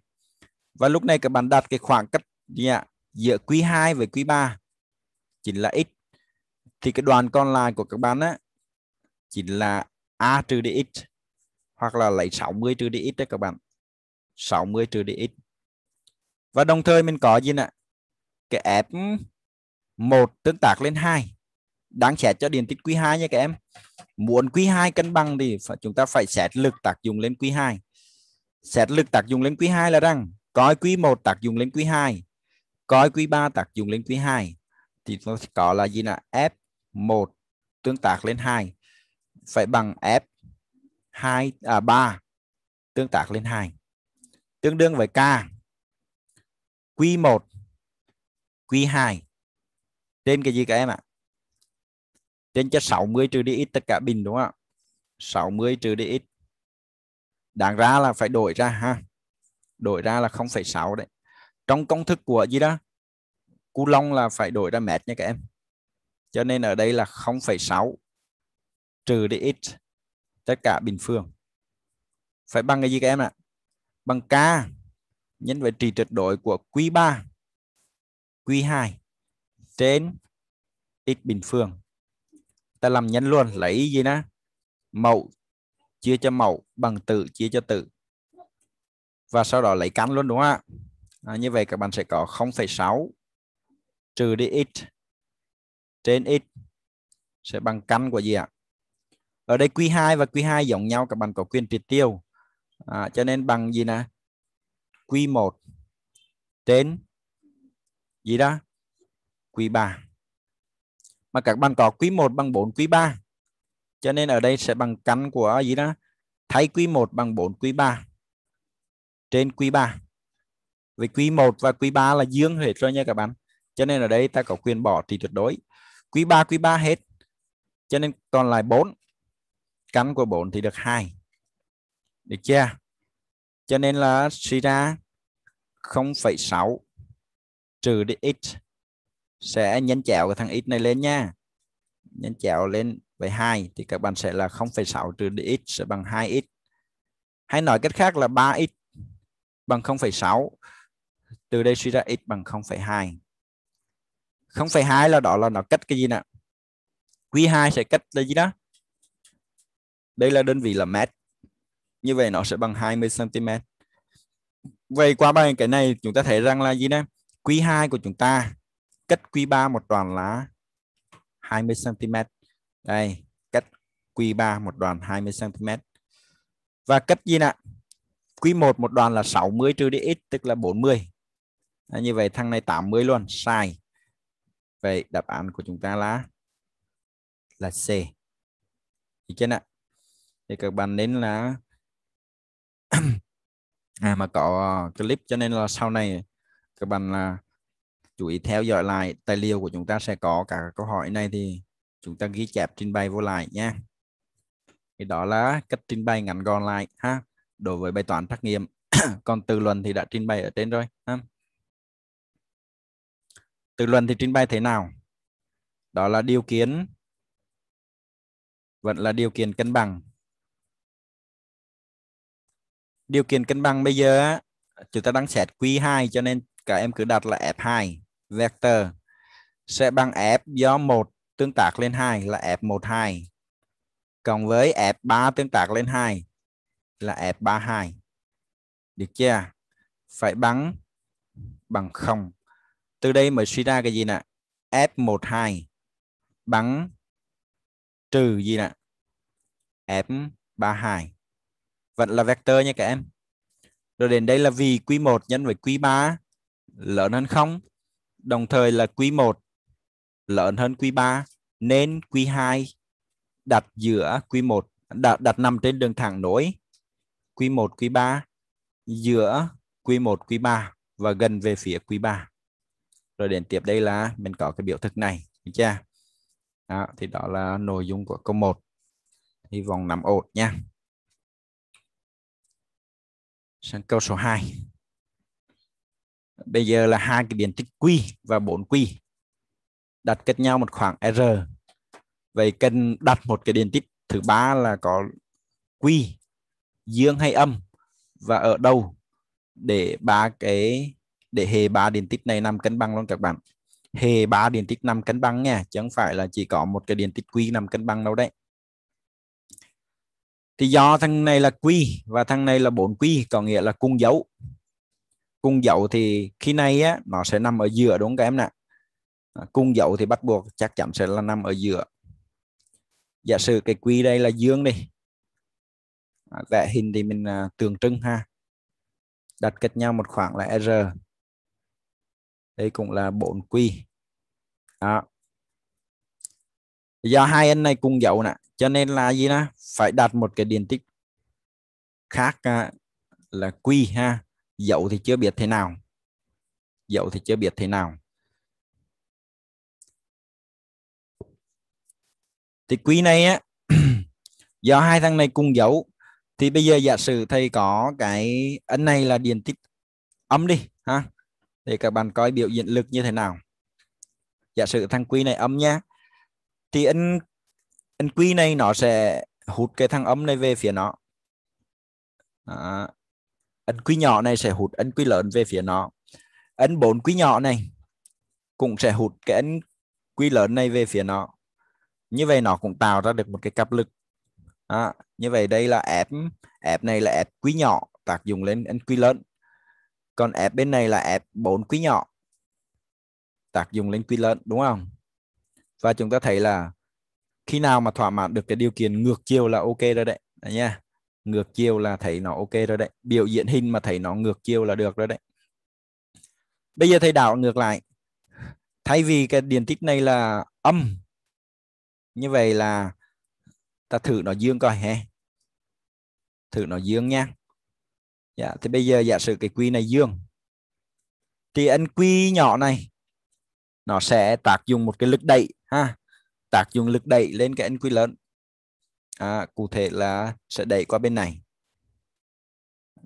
và lúc này các bạn đặt cái khoảng cách gì ạ? giữa quý 2 với quý 3 chính là x thì cái đoàn còn lại của các bạn á chính là a trừ dx hoặc là lấy 60 trừ dx đấy các bạn 60 trừ dx và đồng thời mình có gì nè cái f một tương tác lên 2 đáng xét cho điện tích Q2 nha các em muốn Q2 cân bằng thì phải, chúng ta phải xét lực tác dụng lên Q2 xét lực tác dụng lên Q2 là rằng coi Q1 tác dụng lên Q2 coi Q3 tác dụng lên Q2 thì nó có là gì nè f một tương tác lên 2 phải bằng f 2 à 3 tương tác lên 2 tương đương với k Q1 Q2 trên cái gì các em ạ? Trên cho 60 trừ đi x tất cả bình đúng không ạ? 60 trừ đi x. Đáng ra là phải đổi ra ha. Đổi ra là 0,6 đấy. Trong công thức của gì đó? Coulomb là phải đổi ra mét nha các em. Cho nên ở đây là 0,6 trừ đi x tất cả bình phương phải bằng cái gì các em ạ bằng k nhân với trị tuyệt đối của q3 q2 trên x bình phương ta làm nhân luôn lấy gì nè mẫu chia cho mẫu bằng tử chia cho tử và sau đó lấy căn luôn đúng không ạ à, như vậy các bạn sẽ có 0,6 trừ đi x trên x sẽ bằng căn của gì ạ ở đây Q2 và Q2 giống nhau các bạn có quyền triệt tiêu à, cho nên bằng gì nè Q1 trên gì đó Q3 mà các bạn có Q1 bằng 4 Q3 cho nên ở đây sẽ bằng căn của gì đó thay Q1 bằng 4 Q3 trên Q3 vì Q1 và Q3 là dương hết rồi nha các bạn cho nên ở đây ta có quyền bỏ thì tuyệt đối Q3 Q3 hết cho nên còn lại 4 cánh của 4 thì được hai Được chưa? Cho nên là suy ra 0,6 trừ đi x sẽ nhân chéo cái thằng x này lên nha. nhân chéo lên với 2 thì các bạn sẽ là 0,6 trừ đi x sẽ bằng 2x. Hay nói cách khác là 3x bằng 0,6. Từ đây suy ra x bằng 0,2. 0,2 là đó là nó cách cái gì nè? Q2 sẽ cách là gì đó? đây là đơn vị là mét như vậy nó sẽ bằng 20 cm vậy qua bài cái này chúng ta thấy rằng là gì đó Q2 của chúng ta cách Q3 một đoạn là 20 cm đây cách Q3 một đoạn 20 cm và cách gì nè Q1 một đoạn là 60 trừ đi x tức là 40 à, như vậy thằng này 80 luôn sai vậy đáp án của chúng ta là là C được chưa ạ thì các bạn nên là à mà có ờ, clip cho nên là sau này các bạn là chú ý theo dõi lại tài liệu của chúng ta sẽ có cả câu hỏi này thì chúng ta ghi chép trình bày vô lại nha thì đó là cách trình bày ngắn gọn lại ha đối với bài toán trắc nghiệm còn từ luận thì đã trình bày ở trên rồi ha. từ luận thì trình bày thế nào đó là điều kiện vẫn là điều kiện cân bằng điều kiện cân bằng bây giờ á chúng ta đang xét Q2 cho nên các em cứ đặt là F2 vector sẽ bằng F do 1 tương tác lên 2 là F12 cộng với F3 tương tác lên 2 là F32 được chưa phải bằng bằng 0 từ đây mới suy ra cái gì nè F12 bằng trừ gì nè F32 vẫn là vector nha các em rồi đến đây là vì Q1 nhân với Q3 lớn hơn 0 đồng thời là Q1 lớn hơn Q3 nên Q2 đặt giữa Q1 đặt, đặt nằm trên đường thẳng nối Q1 Q3 giữa Q1 Q3 và gần về phía Q3 rồi đến tiếp đây là mình có cái biểu thức này được chưa đó, thì đó là nội dung của câu 1 hy vọng nắm ổn nha sang câu số 2 bây giờ là hai cái điện tích q và 4 q đặt cách nhau một khoảng r vậy cần đặt một cái điện tích thứ ba là có q dương hay âm và ở đâu để ba cái để hệ ba điện tích này nằm cân bằng luôn các bạn hệ ba điện tích nằm cân bằng nha chứ không phải là chỉ có một cái điện tích q nằm cân bằng đâu đấy thì do thằng này là quy và thằng này là bốn quy có nghĩa là cung dấu cung dậu thì khi này á, nó sẽ nằm ở giữa đúng không các em nè à, cung dậu thì bắt buộc chắc chắn sẽ là nằm ở giữa giả sử cái quy đây là dương đi à, vẽ hình thì mình uh, tượng trưng ha đặt cách nhau một khoảng là r đây cũng là bốn quy đó do hai anh này cùng dậu nè cho nên là gì đó phải đặt một cái điện tích khác à, là quy ha dậu thì chưa biết thế nào dậu thì chưa biết thế nào thì quy này á do hai thằng này cùng dấu thì bây giờ giả sử thầy có cái ấn này là điện tích âm đi ha để các bạn coi biểu hiện lực như thế nào giả sử thằng quy này âm nhá thì ấn NQ này nó sẽ hút cái thằng âm này về phía nó đó. ấn quý nhỏ này sẽ hút ấn quý lớn về phía nó ấn bốn quý nhỏ này cũng sẽ hút cái ấn quý lớn này về phía nó như vậy nó cũng tạo ra được một cái cặp lực đó. như vậy đây là ép ép này là ép quý nhỏ tác dụng lên ấn quý lớn còn ép bên này là ép bốn quý nhỏ tác dụng lên quý lớn đúng không và chúng ta thấy là khi nào mà thỏa mãn được cái điều kiện ngược chiều là ok rồi đấy, đấy nha ngược chiều là thấy nó ok rồi đấy biểu diễn hình mà thấy nó ngược chiều là được rồi đấy bây giờ thầy đảo ngược lại thay vì cái điện tích này là âm như vậy là ta thử nó dương coi ha thử nó dương nha dạ thì bây giờ giả sử cái quy này dương thì anh quy nhỏ này nó sẽ tác dụng một cái lực đẩy ha tác dụng lực đẩy lên cái NQ lớn à, cụ thể là sẽ đẩy qua bên này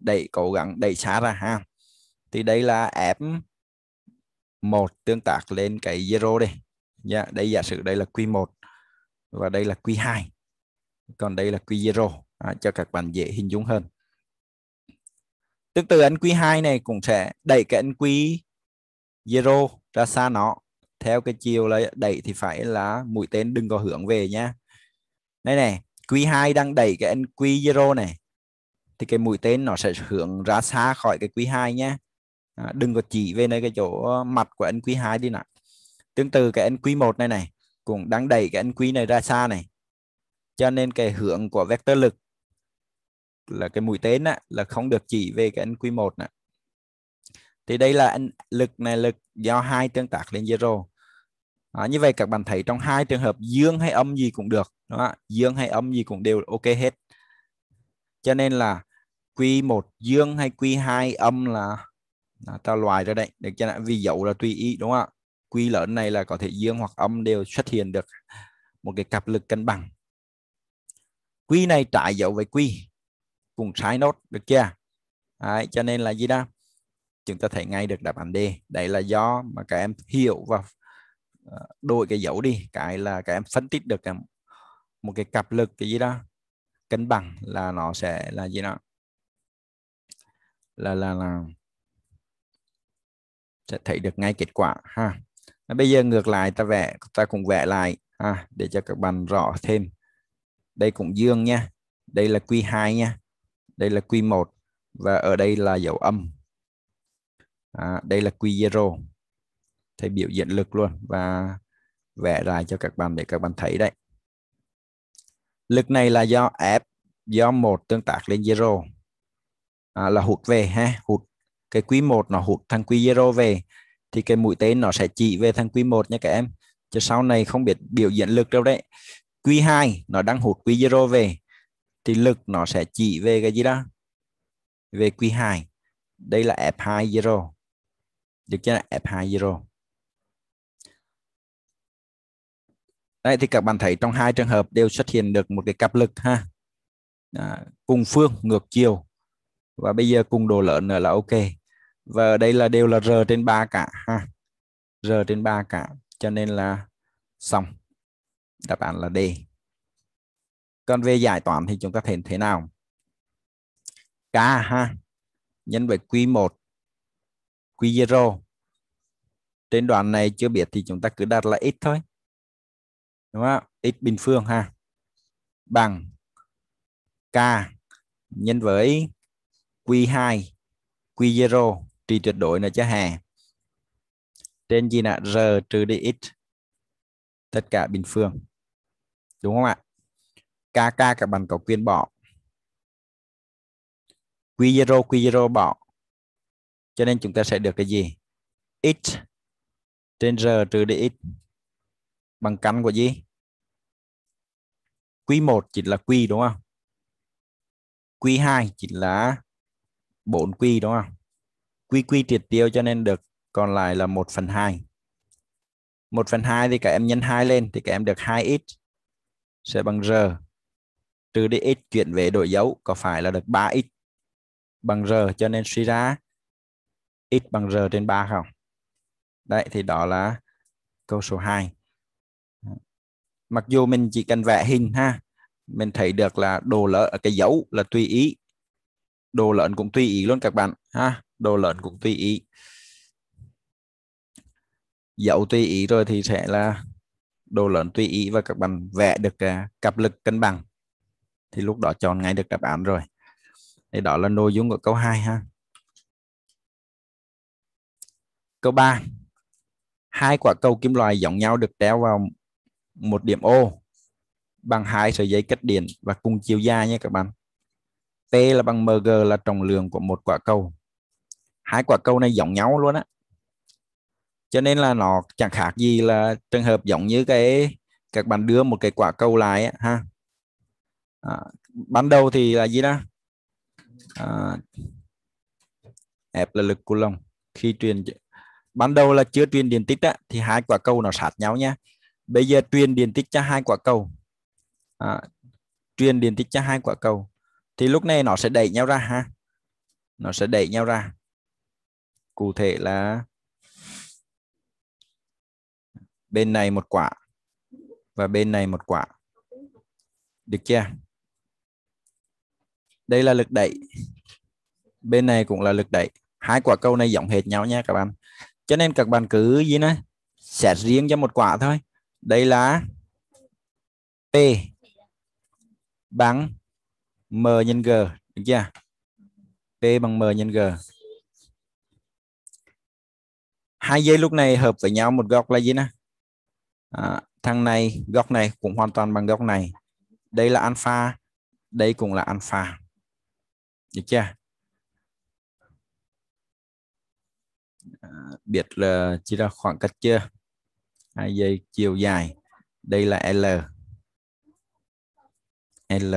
đẩy cố gắng đẩy xa ra ha thì đây là F một tương tác lên cái zero đây nha yeah, đây giả sử đây là Q1 và đây là Q2 còn đây là Q0 à, cho các bạn dễ hình dung hơn tương tự anh Q2 này cũng sẽ đẩy cái anh Q0 ra xa nó theo cái chiều là đẩy thì phải là mũi tên đừng có hướng về nha đây này Q2 đang đẩy cái anh q 0 này thì cái mũi tên nó sẽ hướng ra xa khỏi cái Q2 nhé à, đừng có chỉ về nơi cái chỗ ờ, mặt của anh q 2 đi nào tương tự cái anh q 1 này này cũng đang đẩy cái anh Q này ra xa này cho nên cái hướng của vector lực là cái mũi tên á, là không được chỉ về cái anh q 1 này thì đây là lực này lực do hai tương tác lên zero à, như vậy các bạn thấy trong hai trường hợp dương hay âm gì cũng được đó dương hay âm gì cũng đều ok hết cho nên là Q1 dương hay Q2 âm là, là ta loại ra đây được cho vì dấu là tùy ý đúng không ạ Q lớn này là có thể dương hoặc âm đều xuất hiện được một cái cặp lực cân bằng Q này trái dấu với Q cùng trái nốt được chưa Đấy, cho nên là gì đó chúng ta thấy ngay được đáp án D đấy là do mà các em hiểu và ờ, đổi cái dấu đi cái là các em phân tích được một cái cặp lực cái gì đó cân bằng là nó sẽ là gì đó là là là sẽ thấy được ngay kết quả ha bây giờ ngược lại ta vẽ ta cũng vẽ lại ha, để cho các bạn rõ thêm đây cũng dương nha đây là q2 nha đây là q1 và ở đây là dấu âm à, đây là quy zero, thầy biểu diễn lực luôn và vẽ ra cho các bạn để các bạn thấy đấy lực này là do F do một tương tác lên zero à, là hụt về ha hụt cái quý 1 nó hụt thằng quý zero về thì cái mũi tên nó sẽ chỉ về thằng quý 1 nha các em cho sau này không biết biểu diễn lực đâu đấy quý 2 nó đang hụt quý zero về thì lực nó sẽ chỉ về cái gì đó về quý 2 đây là F2 zero được chưa F2 zero. Đây thì các bạn thấy trong hai trường hợp đều xuất hiện được một cái cặp lực ha à, cùng phương ngược chiều và bây giờ cùng độ lớn nữa là ok và đây là đều là r trên 3 cả ha r trên 3 cả cho nên là xong đáp án là D còn về giải toán thì chúng ta thấy thế nào K ha nhân với Q1 Q0 trên đoạn này chưa biết thì chúng ta cứ đặt là x thôi đúng không x bình phương ha bằng k nhân với q2 q0 trị tuyệt đối là cho hè trên gì nè r trừ đi x tất cả bình phương đúng không ạ kk các bạn có quyền bỏ q0 q0 bỏ cho nên chúng ta sẽ được cái gì? X trên R trừ đi x bằng căn của gì? Q1 chỉ là Q đúng không? Q2 chỉ là 4Q đúng không? quy quy triệt tiêu cho nên được còn lại là 1 phần 2. 1 phần 2 thì các em nhân 2 lên thì các em được 2x sẽ bằng r trừ đi x chuyển về đổi dấu có phải là được 3x bằng r cho nên suy ra x bằng r trên 3 không? Đấy thì đó là câu số 2. Mặc dù mình chỉ cần vẽ hình ha, mình thấy được là đồ lỡ à, cái dấu là tùy ý. Đồ lợn cũng tùy ý luôn các bạn ha, đồ lợn cũng tùy ý. Dấu tùy ý rồi thì sẽ là đồ lợn tùy ý và các bạn vẽ được à, cặp lực cân bằng thì lúc đó chọn ngay được đáp án rồi. Thì đó là nội dung của câu 2 ha. Câu 3. Hai quả cầu kim loại giống nhau được treo vào một điểm O bằng hai sợi dây cách điện và cùng chiều dài nha các bạn. T là bằng MG là trọng lượng của một quả cầu. Hai quả cầu này giống nhau luôn á. Cho nên là nó chẳng khác gì là trường hợp giống như cái các bạn đưa một cái quả cầu lại á, ha. À, ban đầu thì là gì đó? À, F là lực coulomb khi truyền ban đầu là chưa truyền điện tích á, thì hai quả cầu nó sát nhau nha bây giờ truyền điện tích cho hai quả cầu à, truyền điện tích cho hai quả cầu thì lúc này nó sẽ đẩy nhau ra ha nó sẽ đẩy nhau ra cụ thể là bên này một quả và bên này một quả được chưa đây là lực đẩy bên này cũng là lực đẩy hai quả cầu này giống hệt nhau nha các bạn cho nên các bạn cứ gì này xét riêng cho một quả thôi đây là P bằng M nhân G được chưa P bằng M nhân G hai dây lúc này hợp với nhau một góc là gì nè à, thằng này góc này cũng hoàn toàn bằng góc này đây là alpha đây cũng là alpha được chưa biết là chỉ ra khoảng cách chưa hai dây chiều dài đây là L L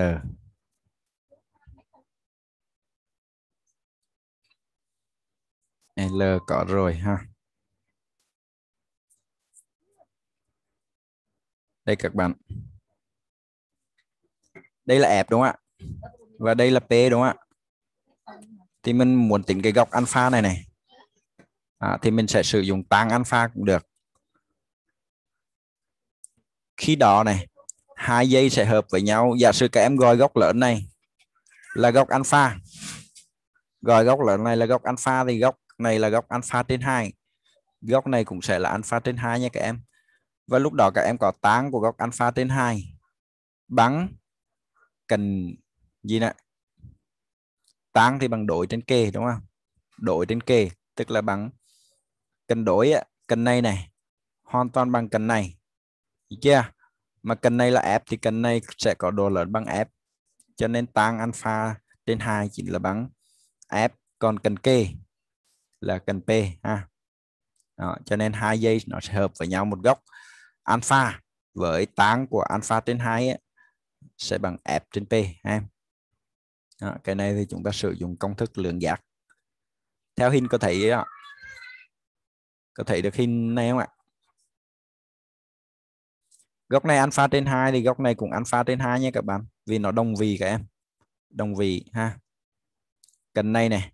L có rồi ha đây các bạn đây là F đúng không ạ và đây là P đúng không ạ thì mình muốn tính cái góc alpha này này à, thì mình sẽ sử dụng tan alpha cũng được khi đó này hai dây sẽ hợp với nhau giả sử các em gọi góc lớn này là góc alpha gọi góc lớn này là góc alpha thì góc này là góc alpha trên 2 góc này cũng sẽ là alpha trên 2 nha các em và lúc đó các em có tan của góc alpha trên 2 bằng cần gì nè tan thì bằng đổi trên kề đúng không đổi trên kề tức là bằng cân đổi á, cần này này hoàn toàn bằng cần này Được chưa mà cần này là f thì cần này sẽ có độ lớn bằng f cho nên tăng alpha trên 2 chỉ là bằng f còn cần k là cần p ha Đó, cho nên hai dây nó sẽ hợp với nhau một góc alpha với tăng của alpha trên 2 ấy, sẽ bằng f trên p em cái này thì chúng ta sử dụng công thức lượng giác theo hình có thấy đó, có thể được hình này không ạ góc này alpha trên 2 thì góc này cũng alpha trên 2 nha các bạn vì nó đồng vị các em đồng vị ha cạnh này này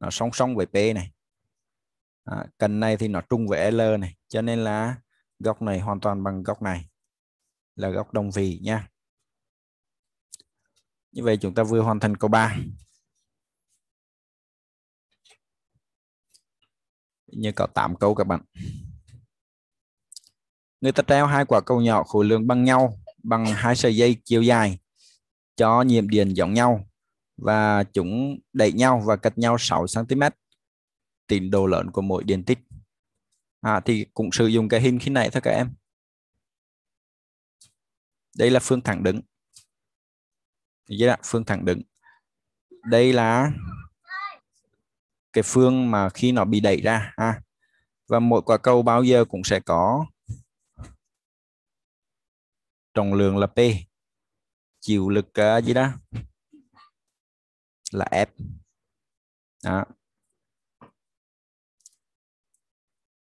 nó song song với p này à, cần này thì nó trung với l này cho nên là góc này hoàn toàn bằng góc này là góc đồng vị nha như vậy chúng ta vừa hoàn thành câu 3 như có 8 câu các bạn người ta treo hai quả cầu nhỏ khối lượng bằng nhau bằng hai sợi dây chiều dài cho nhiệm điện giống nhau và chúng đẩy nhau và cách nhau 6 cm tín độ lớn của mỗi điện tích à, thì cũng sử dụng cái hình khi này thôi các em đây là phương thẳng đứng Đấy chưa? phương thẳng đứng đây là cái phương mà khi nó bị đẩy ra ha. và mỗi quả cầu bao giờ cũng sẽ có trọng lượng là P chịu lực uh, gì đó là F đó.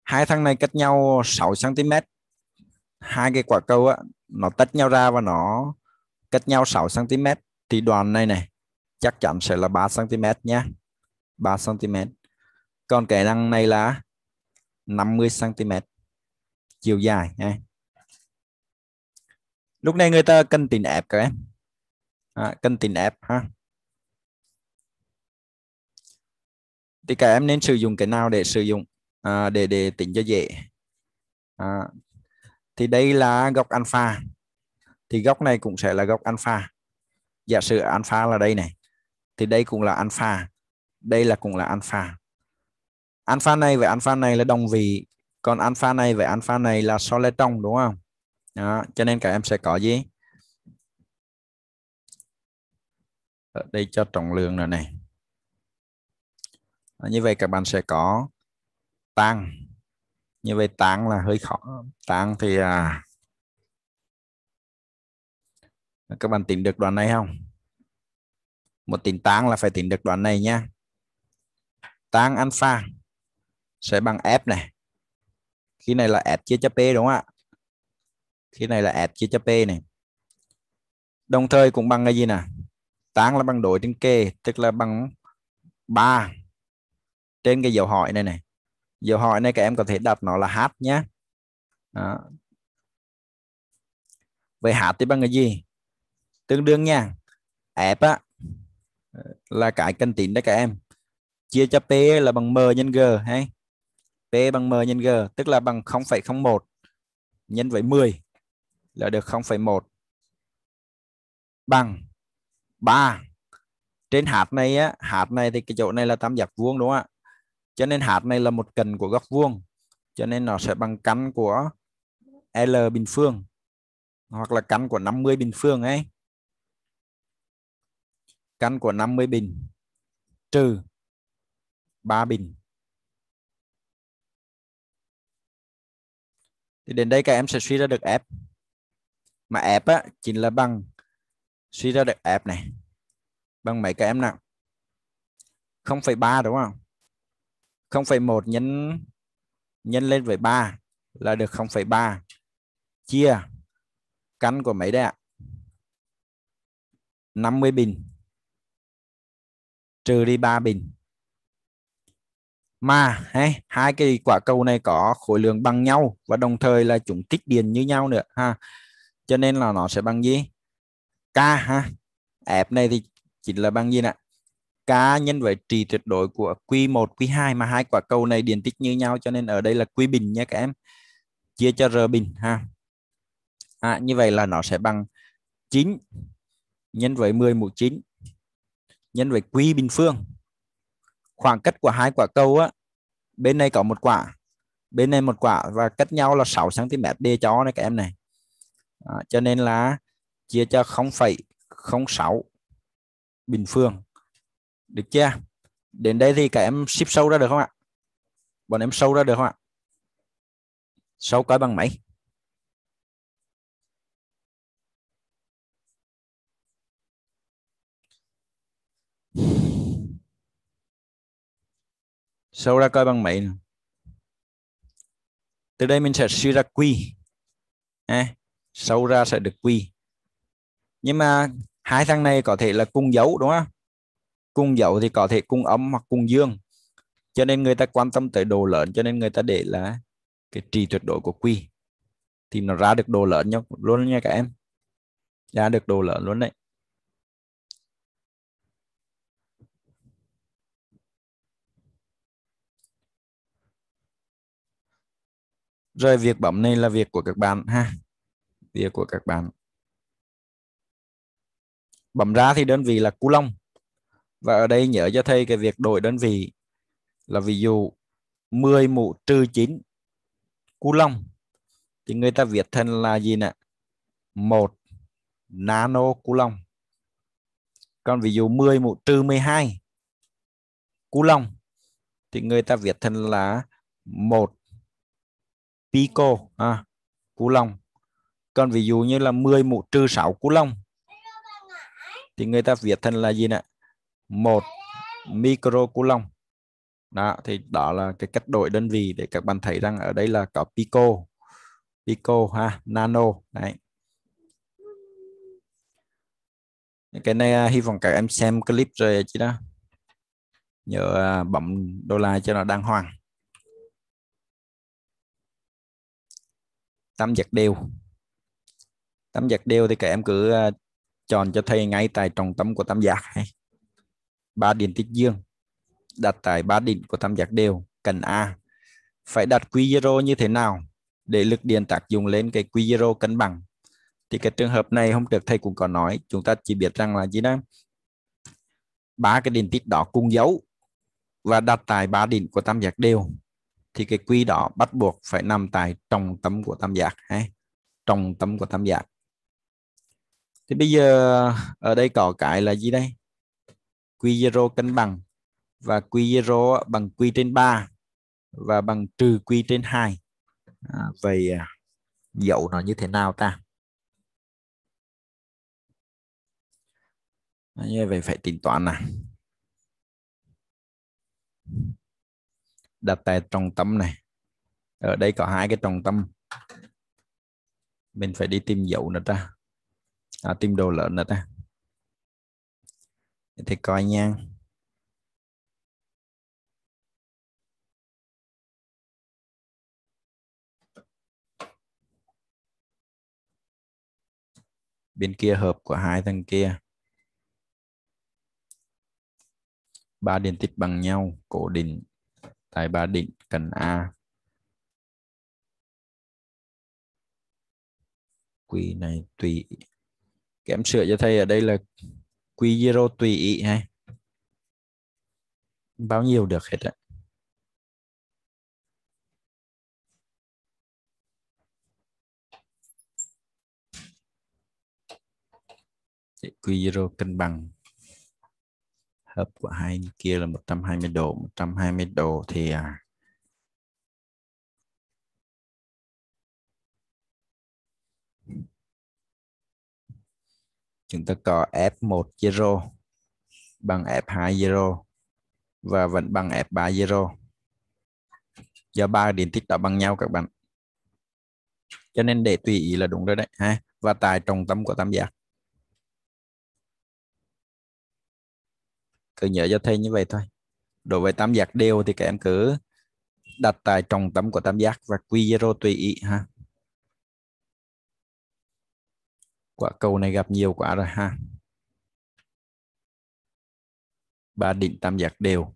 hai thằng này cách nhau 6 cm hai cái quả cầu á nó tách nhau ra và nó cách nhau 6 cm thì đoạn này này chắc chắn sẽ là 3 cm nhé 3 cm. Còn cái răng này là 50 cm chiều dài nha. Lúc này người ta cân tình ép các em. À, cân tình ép ha. Thì các em nên sử dụng cái nào để sử dụng à, để để tính cho dễ. À, thì đây là góc alpha. Thì góc này cũng sẽ là góc alpha. Giả sử alpha là đây này. Thì đây cũng là alpha đây là cũng là alpha alpha này và alpha này là đồng vị còn alpha này và alpha này là so trong đúng không đó, cho nên các em sẽ có gì ở đây cho trọng lượng là này đó, như vậy các bạn sẽ có tăng như vậy tăng là hơi khó tăng thì à, các bạn tìm được đoạn này không một tính tăng là phải tính được đoạn này nhé tan alpha sẽ bằng F này khi này là S chia cho P đúng không ạ khi này là S chia cho P này đồng thời cũng bằng cái gì nè tan là bằng đổi trên kê tức là bằng 3 trên cái dấu hỏi này này dấu hỏi này các em có thể đặt nó là H nhé Đó. vậy H thì bằng cái gì tương đương nha F á, là cái cần tính đấy các em chia cho P là bằng M nhân G hay P bằng M nhân G tức là bằng 0,01 nhân với 10 là được 0,1 bằng 3 trên hạt này á hạt này thì cái chỗ này là tam giác vuông đúng không ạ cho nên hạt này là một cần của góc vuông cho nên nó sẽ bằng căn của L bình phương hoặc là căn của 50 bình phương ấy căn của 50 bình trừ 3 bình. Thì đến đây các em sẽ suy ra được F. Mà F á, chính là bằng suy ra được F này. Bằng mấy các em nào? 0,3 đúng không? 0,1 nhân nhân lên với 3 là được 0,3 chia căn của mấy đây ạ? 50 bình trừ đi 3 bình mà hey, hai cái quả cầu này có khối lượng bằng nhau và đồng thời là chúng tích điện như nhau nữa ha cho nên là nó sẽ bằng gì k ha f này thì chính là bằng gì nè k nhân với trị tuyệt đối của q1 q2 mà hai quả cầu này điện tích như nhau cho nên ở đây là q bình nha các em chia cho r bình ha à, như vậy là nó sẽ bằng 9 nhân với 10 mũ 9 nhân với q bình phương khoảng cách của hai quả cầu á bên này có một quả bên này một quả và cách nhau là 6 cm đề chó này các em này à, cho nên là chia cho 0,06 bình phương được chưa đến đây thì các em ship sâu ra được không ạ bọn em sâu ra được không ạ sâu coi bằng mấy sâu ra coi bằng mấy nào. từ đây mình sẽ suy ra quy à, sâu ra sẽ được quy nhưng mà hai thằng này có thể là cung dấu đúng không cung dấu thì có thể cung ấm hoặc cung dương cho nên người ta quan tâm tới đồ lớn cho nên người ta để là cái trị tuyệt đối của quy thì nó ra được đồ lớn nhau luôn nha các em ra được đồ lớn luôn đấy rồi việc bấm này là việc của các bạn ha việc của các bạn bấm ra thì đơn vị là cú long và ở đây nhớ cho thầy cái việc đổi đơn vị là ví dụ 10 mũ trừ 9 cú long thì người ta viết thành là gì nè một nano cú long còn ví dụ 10 mũ trừ 12 cú long thì người ta viết thành là một pico à, cú long còn ví dụ như là 10 mũ trừ 6 cú long thì người ta viết thành là gì nè một micro cú long đó thì đó là cái cách đổi đơn vị để các bạn thấy rằng ở đây là có pico pico ha nano đấy cái này à, hy vọng các em xem clip rồi chị đó nhớ à, bấm đô la cho nó đàng hoàng tấm giặt đeo tấm giặt đeo thì các em cứ à, chọn cho thầy ngay tại trọng tâm của tấm giặt ba điện tích dương đặt tại ba đỉnh của tam giác đều cần A phải đặt quy zero như thế nào để lực điện tác dụng lên cái quy zero cân bằng thì cái trường hợp này hôm trước thầy cũng có nói chúng ta chỉ biết rằng là gì đó ba cái điện tích đó cùng dấu và đặt tại ba đỉnh của tam giác đều thì cái quy đó bắt buộc phải nằm tại trong tấm của tam giác hay trong tấm của tam giác thì bây giờ ở đây có cái là gì đây Q0 cân bằng và Q0 bằng Q trên 3 và bằng trừ Q trên 2 à, vậy à, dấu nó như thế nào ta à, như vậy phải tính toán nào đặt tại trọng tâm này ở ờ, đây có hai cái trọng tâm mình phải đi tìm dấu nữa ta à, tìm đồ lớn nữa ta thì coi nha bên kia hợp của hai thằng kia ba điện tích bằng nhau cố định tại ba Định, Cần A. Quy này tùy ý. Kém sửa cho thầy ở đây là quy zero tùy ý hay bao nhiêu được hết ạ. Quy zero cân bằng hợp của hai kia là 120 độ 120 độ thì à, chúng ta có F1 0 bằng F2 0 và vẫn bằng F3 0 do ba điện tích đó bằng nhau các bạn cho nên để tùy ý là đúng rồi đấy ha và tại trọng tâm của tam giác cứ nhớ cho thầy như vậy thôi đối với tam giác đều thì các em cứ đặt tại trọng tâm của tam giác và quy zero tùy ý ha quả cầu này gặp nhiều quả rồi ha ba định tam giác đều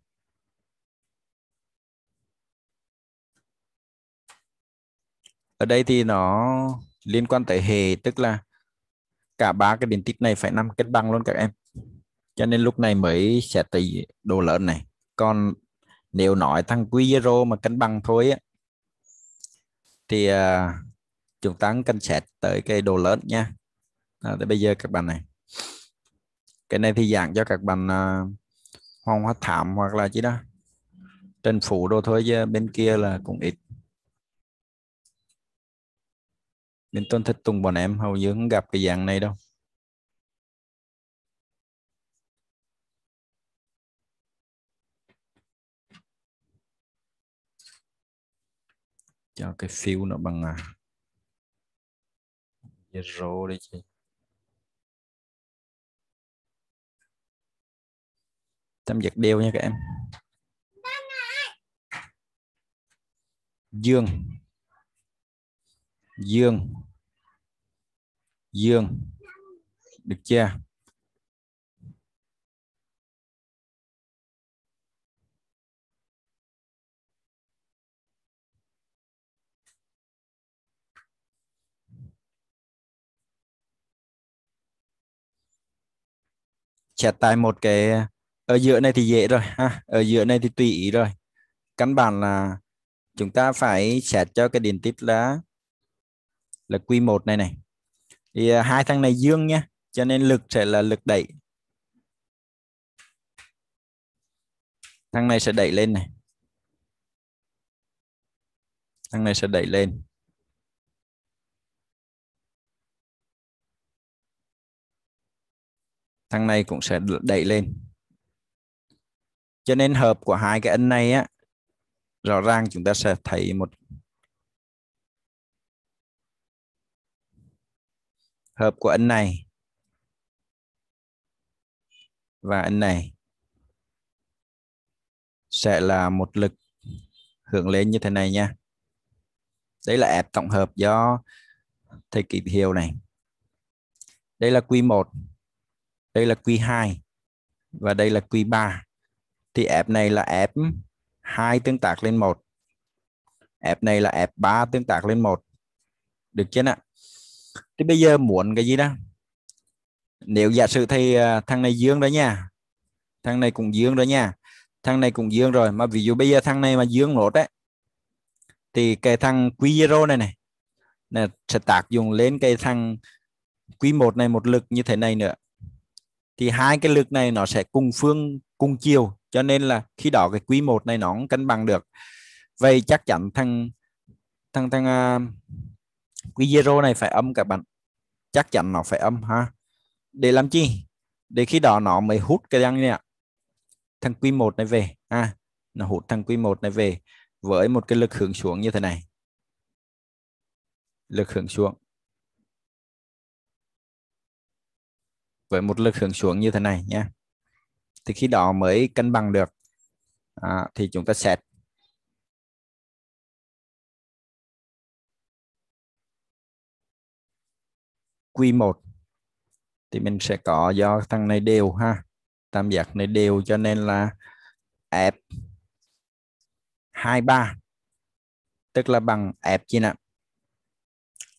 ở đây thì nó liên quan tới hệ tức là cả ba cái điện tích này phải nằm kết bằng luôn các em cho nên lúc này mới sẽ tỷ đồ lớn này còn nếu nói tăng quy zero mà cân bằng thôi á thì à, chúng ta cần xét tới cái đồ lớn nha à, để bây giờ các bạn này cái này thì dạng cho các bạn à, hoang hóa thảm hoặc là gì đó trên phủ đồ thôi chứ bên kia là cũng ít bên tôn thích tùng bọn em hầu như không gặp cái dạng này đâu cho cái fill nó bằng à, zero đi chị tâm giác đeo nha các em dương dương dương được chưa chẹt tại một cái ở giữa này thì dễ rồi ha ở giữa này thì tùy ý rồi căn bản là chúng ta phải xét cho cái điện tích là là quy 1 này này thì à, hai thằng này dương nhé cho nên lực sẽ là lực đẩy thằng này sẽ đẩy lên này thằng này sẽ đẩy lên thằng này cũng sẽ đẩy lên cho nên hợp của hai cái ấn này á rõ ràng chúng ta sẽ thấy một hợp của ấn này và ấn này sẽ là một lực hưởng lên như thế này nha. Đây là F tổng hợp do thầy ký hiệu này. Đây là Q1 đây là Q2 và đây là Q3 thì F này là F 2 tương tác lên 1 F này là F3 tương tác lên 1 được chưa nào thì bây giờ muốn cái gì đó nếu giả sử thì à, thằng này dương đó nha thằng này cũng dương đó nha thằng này cũng dương rồi mà ví dụ bây giờ thằng này mà dương nốt đấy thì cái thằng Q0 này này, này sẽ tác dụng lên cái thằng Q1 này một lực như thế này nữa thì hai cái lực này nó sẽ cùng phương cùng chiều cho nên là khi đó cái quý 1 này nó cũng cân bằng được vậy chắc chắn thằng thằng thằng uh, à, quý zero này phải âm các bạn chắc chắn nó phải âm ha để làm chi để khi đó nó mới hút cái răng này thằng quý 1 này về à, nó hút thằng quý 1 này về với một cái lực hướng xuống như thế này lực hướng xuống với một lực hướng xuống như thế này nhé thì khi đó mới cân bằng được à, thì chúng ta xét Q1 thì mình sẽ có do thằng này đều ha tam giác này đều cho nên là F 23 tức là bằng F chi nào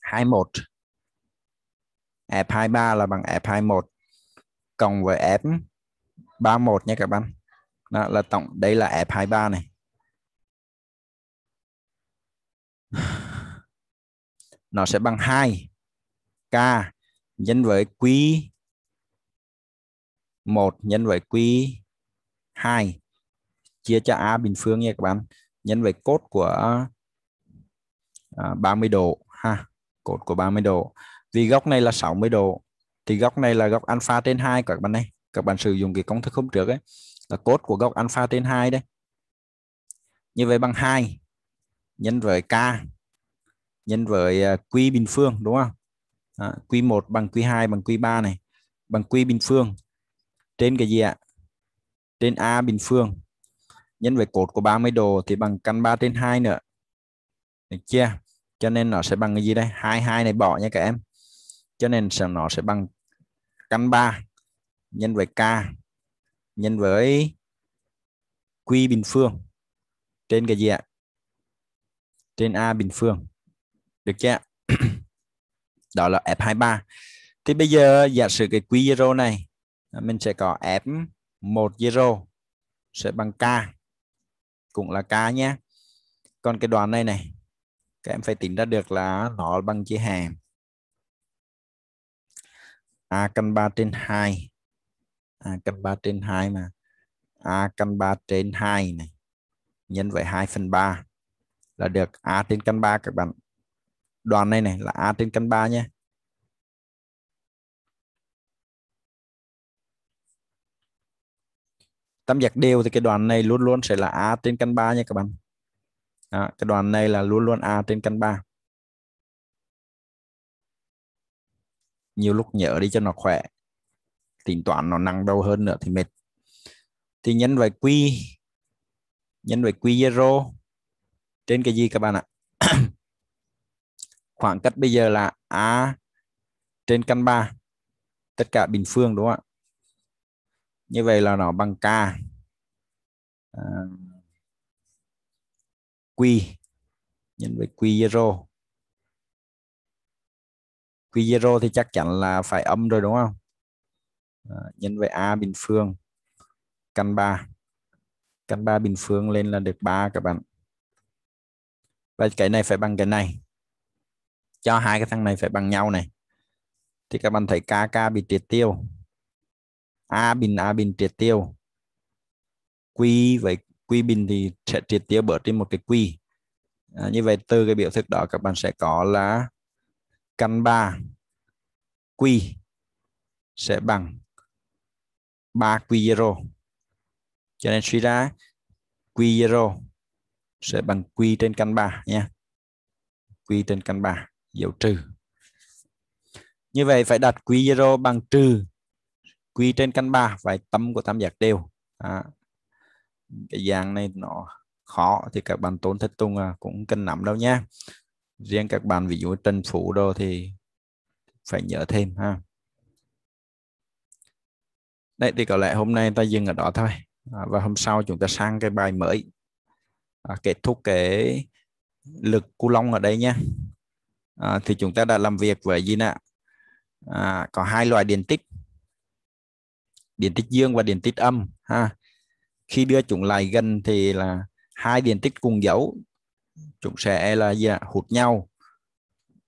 21 F23 là bằng F21 cộng với F 31 nha các bạn đó là tổng đây là F23 này nó sẽ bằng 2 K nhân với Q 1 nhân với Q 2 chia cho A bình phương nha các bạn nhân với cốt của à, 30 độ ha cột của 30 độ vì góc này là 60 độ thì góc này là góc alpha trên 2 các bạn này các bạn sử dụng cái công thức hôm trước ấy là cốt của góc alpha trên 2 đây như vậy bằng 2 nhân với k nhân với à, q bình phương đúng không q1 bằng q2 bằng q3 này bằng q bình phương trên cái gì ạ trên a bình phương nhân với cột của 30 độ thì bằng căn 3 trên 2 nữa được chưa cho nên nó sẽ bằng cái gì đây 22 này bỏ nha các em cho nên nó sẽ bằng căn 3 nhân với k nhân với q bình phương trên cái gì ạ? Trên a bình phương. Được chưa? Đó là F23. Thì bây giờ giả sử cái q zero này mình sẽ có F1 zero sẽ bằng k cũng là k nhé. Còn cái đoạn này này các em phải tính ra được là nó bằng chia hàm A căn 3 trên 2 A căn 3 trên 2 mà A căn 3 trên 2 này nhân với 2 phần 3 là được A trên căn 3 các bạn đoàn này này là A trên căn 3 nhé tam giác đều thì cái đoạn này luôn luôn sẽ là A trên căn 3 nha các bạn à, cái đoạn này là luôn luôn A trên căn 3 nhiều lúc nhớ đi cho nó khỏe tính toán nó nặng đầu hơn nữa thì mệt thì nhân với quy, nhân với quy zero trên cái gì các bạn ạ khoảng cách bây giờ là a trên căn 3 tất cả bình phương đúng không ạ như vậy là nó bằng k à, q nhân với quy zero Q0 thì chắc chắn là phải âm rồi đúng không? Ờ, nhân với A bình phương căn 3. Căn 3 bình phương lên là được 3 các bạn. Và cái này phải bằng cái này. Cho hai cái thằng này phải bằng nhau này. Thì các bạn thấy KK bị triệt tiêu. A bình A bình triệt tiêu. Q với Q bình thì sẽ triệt tiêu bớt đi một cái Q. À, như vậy từ cái biểu thức đó các bạn sẽ có là căn 3 Q sẽ bằng 3 Q0. Cho nên suy ra Q0 sẽ bằng Q trên căn 3 nha. Q trên căn 3 dấu trừ. Như vậy phải đặt Q0 bằng trừ Q trên căn 3 phải tâm của tam giác đều. À, cái dạng này nó khó thì các bạn tốn thất tung à, cũng cần nắm đâu nha riêng các bạn ví dụ trần phú đồ thì phải nhớ thêm ha đấy thì có lẽ hôm nay ta dừng ở đó thôi à, và hôm sau chúng ta sang cái bài mới à, kết thúc cái lực cu long ở đây nhé à, thì chúng ta đã làm việc với gì nè à, có hai loại điện tích điện tích dương và điện tích âm ha khi đưa chúng lại gần thì là hai điện tích cùng dấu chúng sẽ à, là gì ạ? Dạ, hút nhau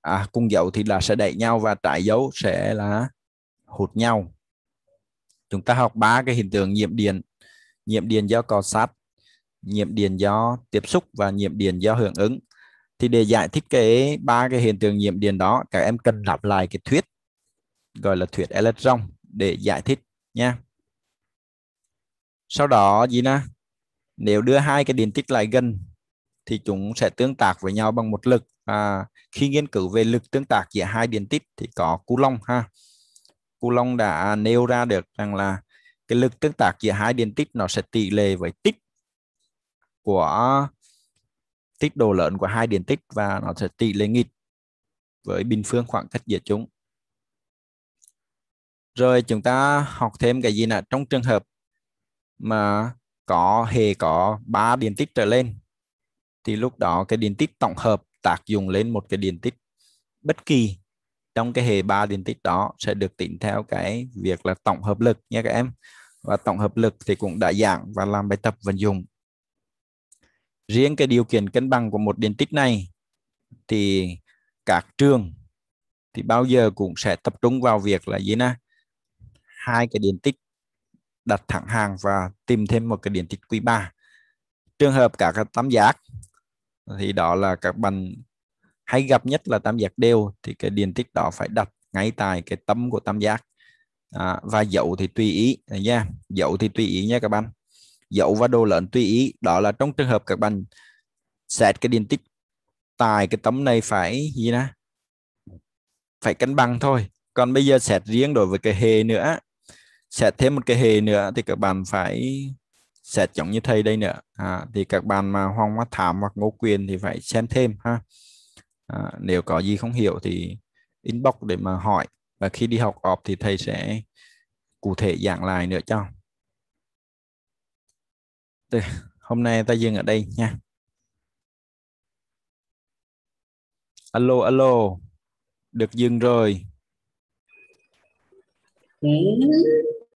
à, cùng dấu thì là sẽ đẩy nhau và trái dấu sẽ là hút nhau chúng ta học ba cái hiện tượng nhiễm điện nhiễm điện do cọ sát nhiễm điện do tiếp xúc và nhiễm điện do hưởng ứng thì để giải thích cái ba cái hiện tượng nhiễm điện đó các em cần đọc lại cái thuyết gọi là thuyết electron để giải thích nha sau đó gì nè nếu đưa hai cái điện tích lại gần thì chúng sẽ tương tác với nhau bằng một lực à, khi nghiên cứu về lực tương tác giữa hai điện tích thì có Coulomb ha Coulomb đã nêu ra được rằng là cái lực tương tác giữa hai điện tích nó sẽ tỷ lệ với tích của tích độ lớn của hai điện tích và nó sẽ tỷ lệ nghịch với bình phương khoảng cách giữa chúng rồi chúng ta học thêm cái gì nè trong trường hợp mà có hề có ba điện tích trở lên thì lúc đó cái điện tích tổng hợp tác dụng lên một cái điện tích bất kỳ trong cái hệ ba điện tích đó sẽ được tính theo cái việc là tổng hợp lực nha các em và tổng hợp lực thì cũng đã dạng và làm bài tập vận dụng riêng cái điều kiện cân bằng của một điện tích này thì các trường thì bao giờ cũng sẽ tập trung vào việc là gì nè hai cái điện tích đặt thẳng hàng và tìm thêm một cái điện tích quý ba trường hợp cả các tam giác thì đó là các bạn hay gặp nhất là tam giác đều thì cái điện tích đó phải đặt ngay tại cái tâm của tam giác à, và dấu thì tùy ý nha dấu thì tùy ý nha các bạn dấu và đồ lớn tùy ý đó là trong trường hợp các bạn xét cái điện tích tại cái tấm này phải gì nè phải cân bằng thôi còn bây giờ xét riêng đối với cái hề nữa xét thêm một cái hề nữa thì các bạn phải sệt giống như thầy đây nữa à, thì các bạn mà hoang Mắt thảm hoặc Ngô Quyền thì phải xem thêm ha à, nếu có gì không hiểu thì inbox để mà hỏi và khi đi học off thì thầy sẽ cụ thể giảng lại nữa cho Từ, hôm nay ta dừng ở đây nha alo alo được dừng rồi ừ.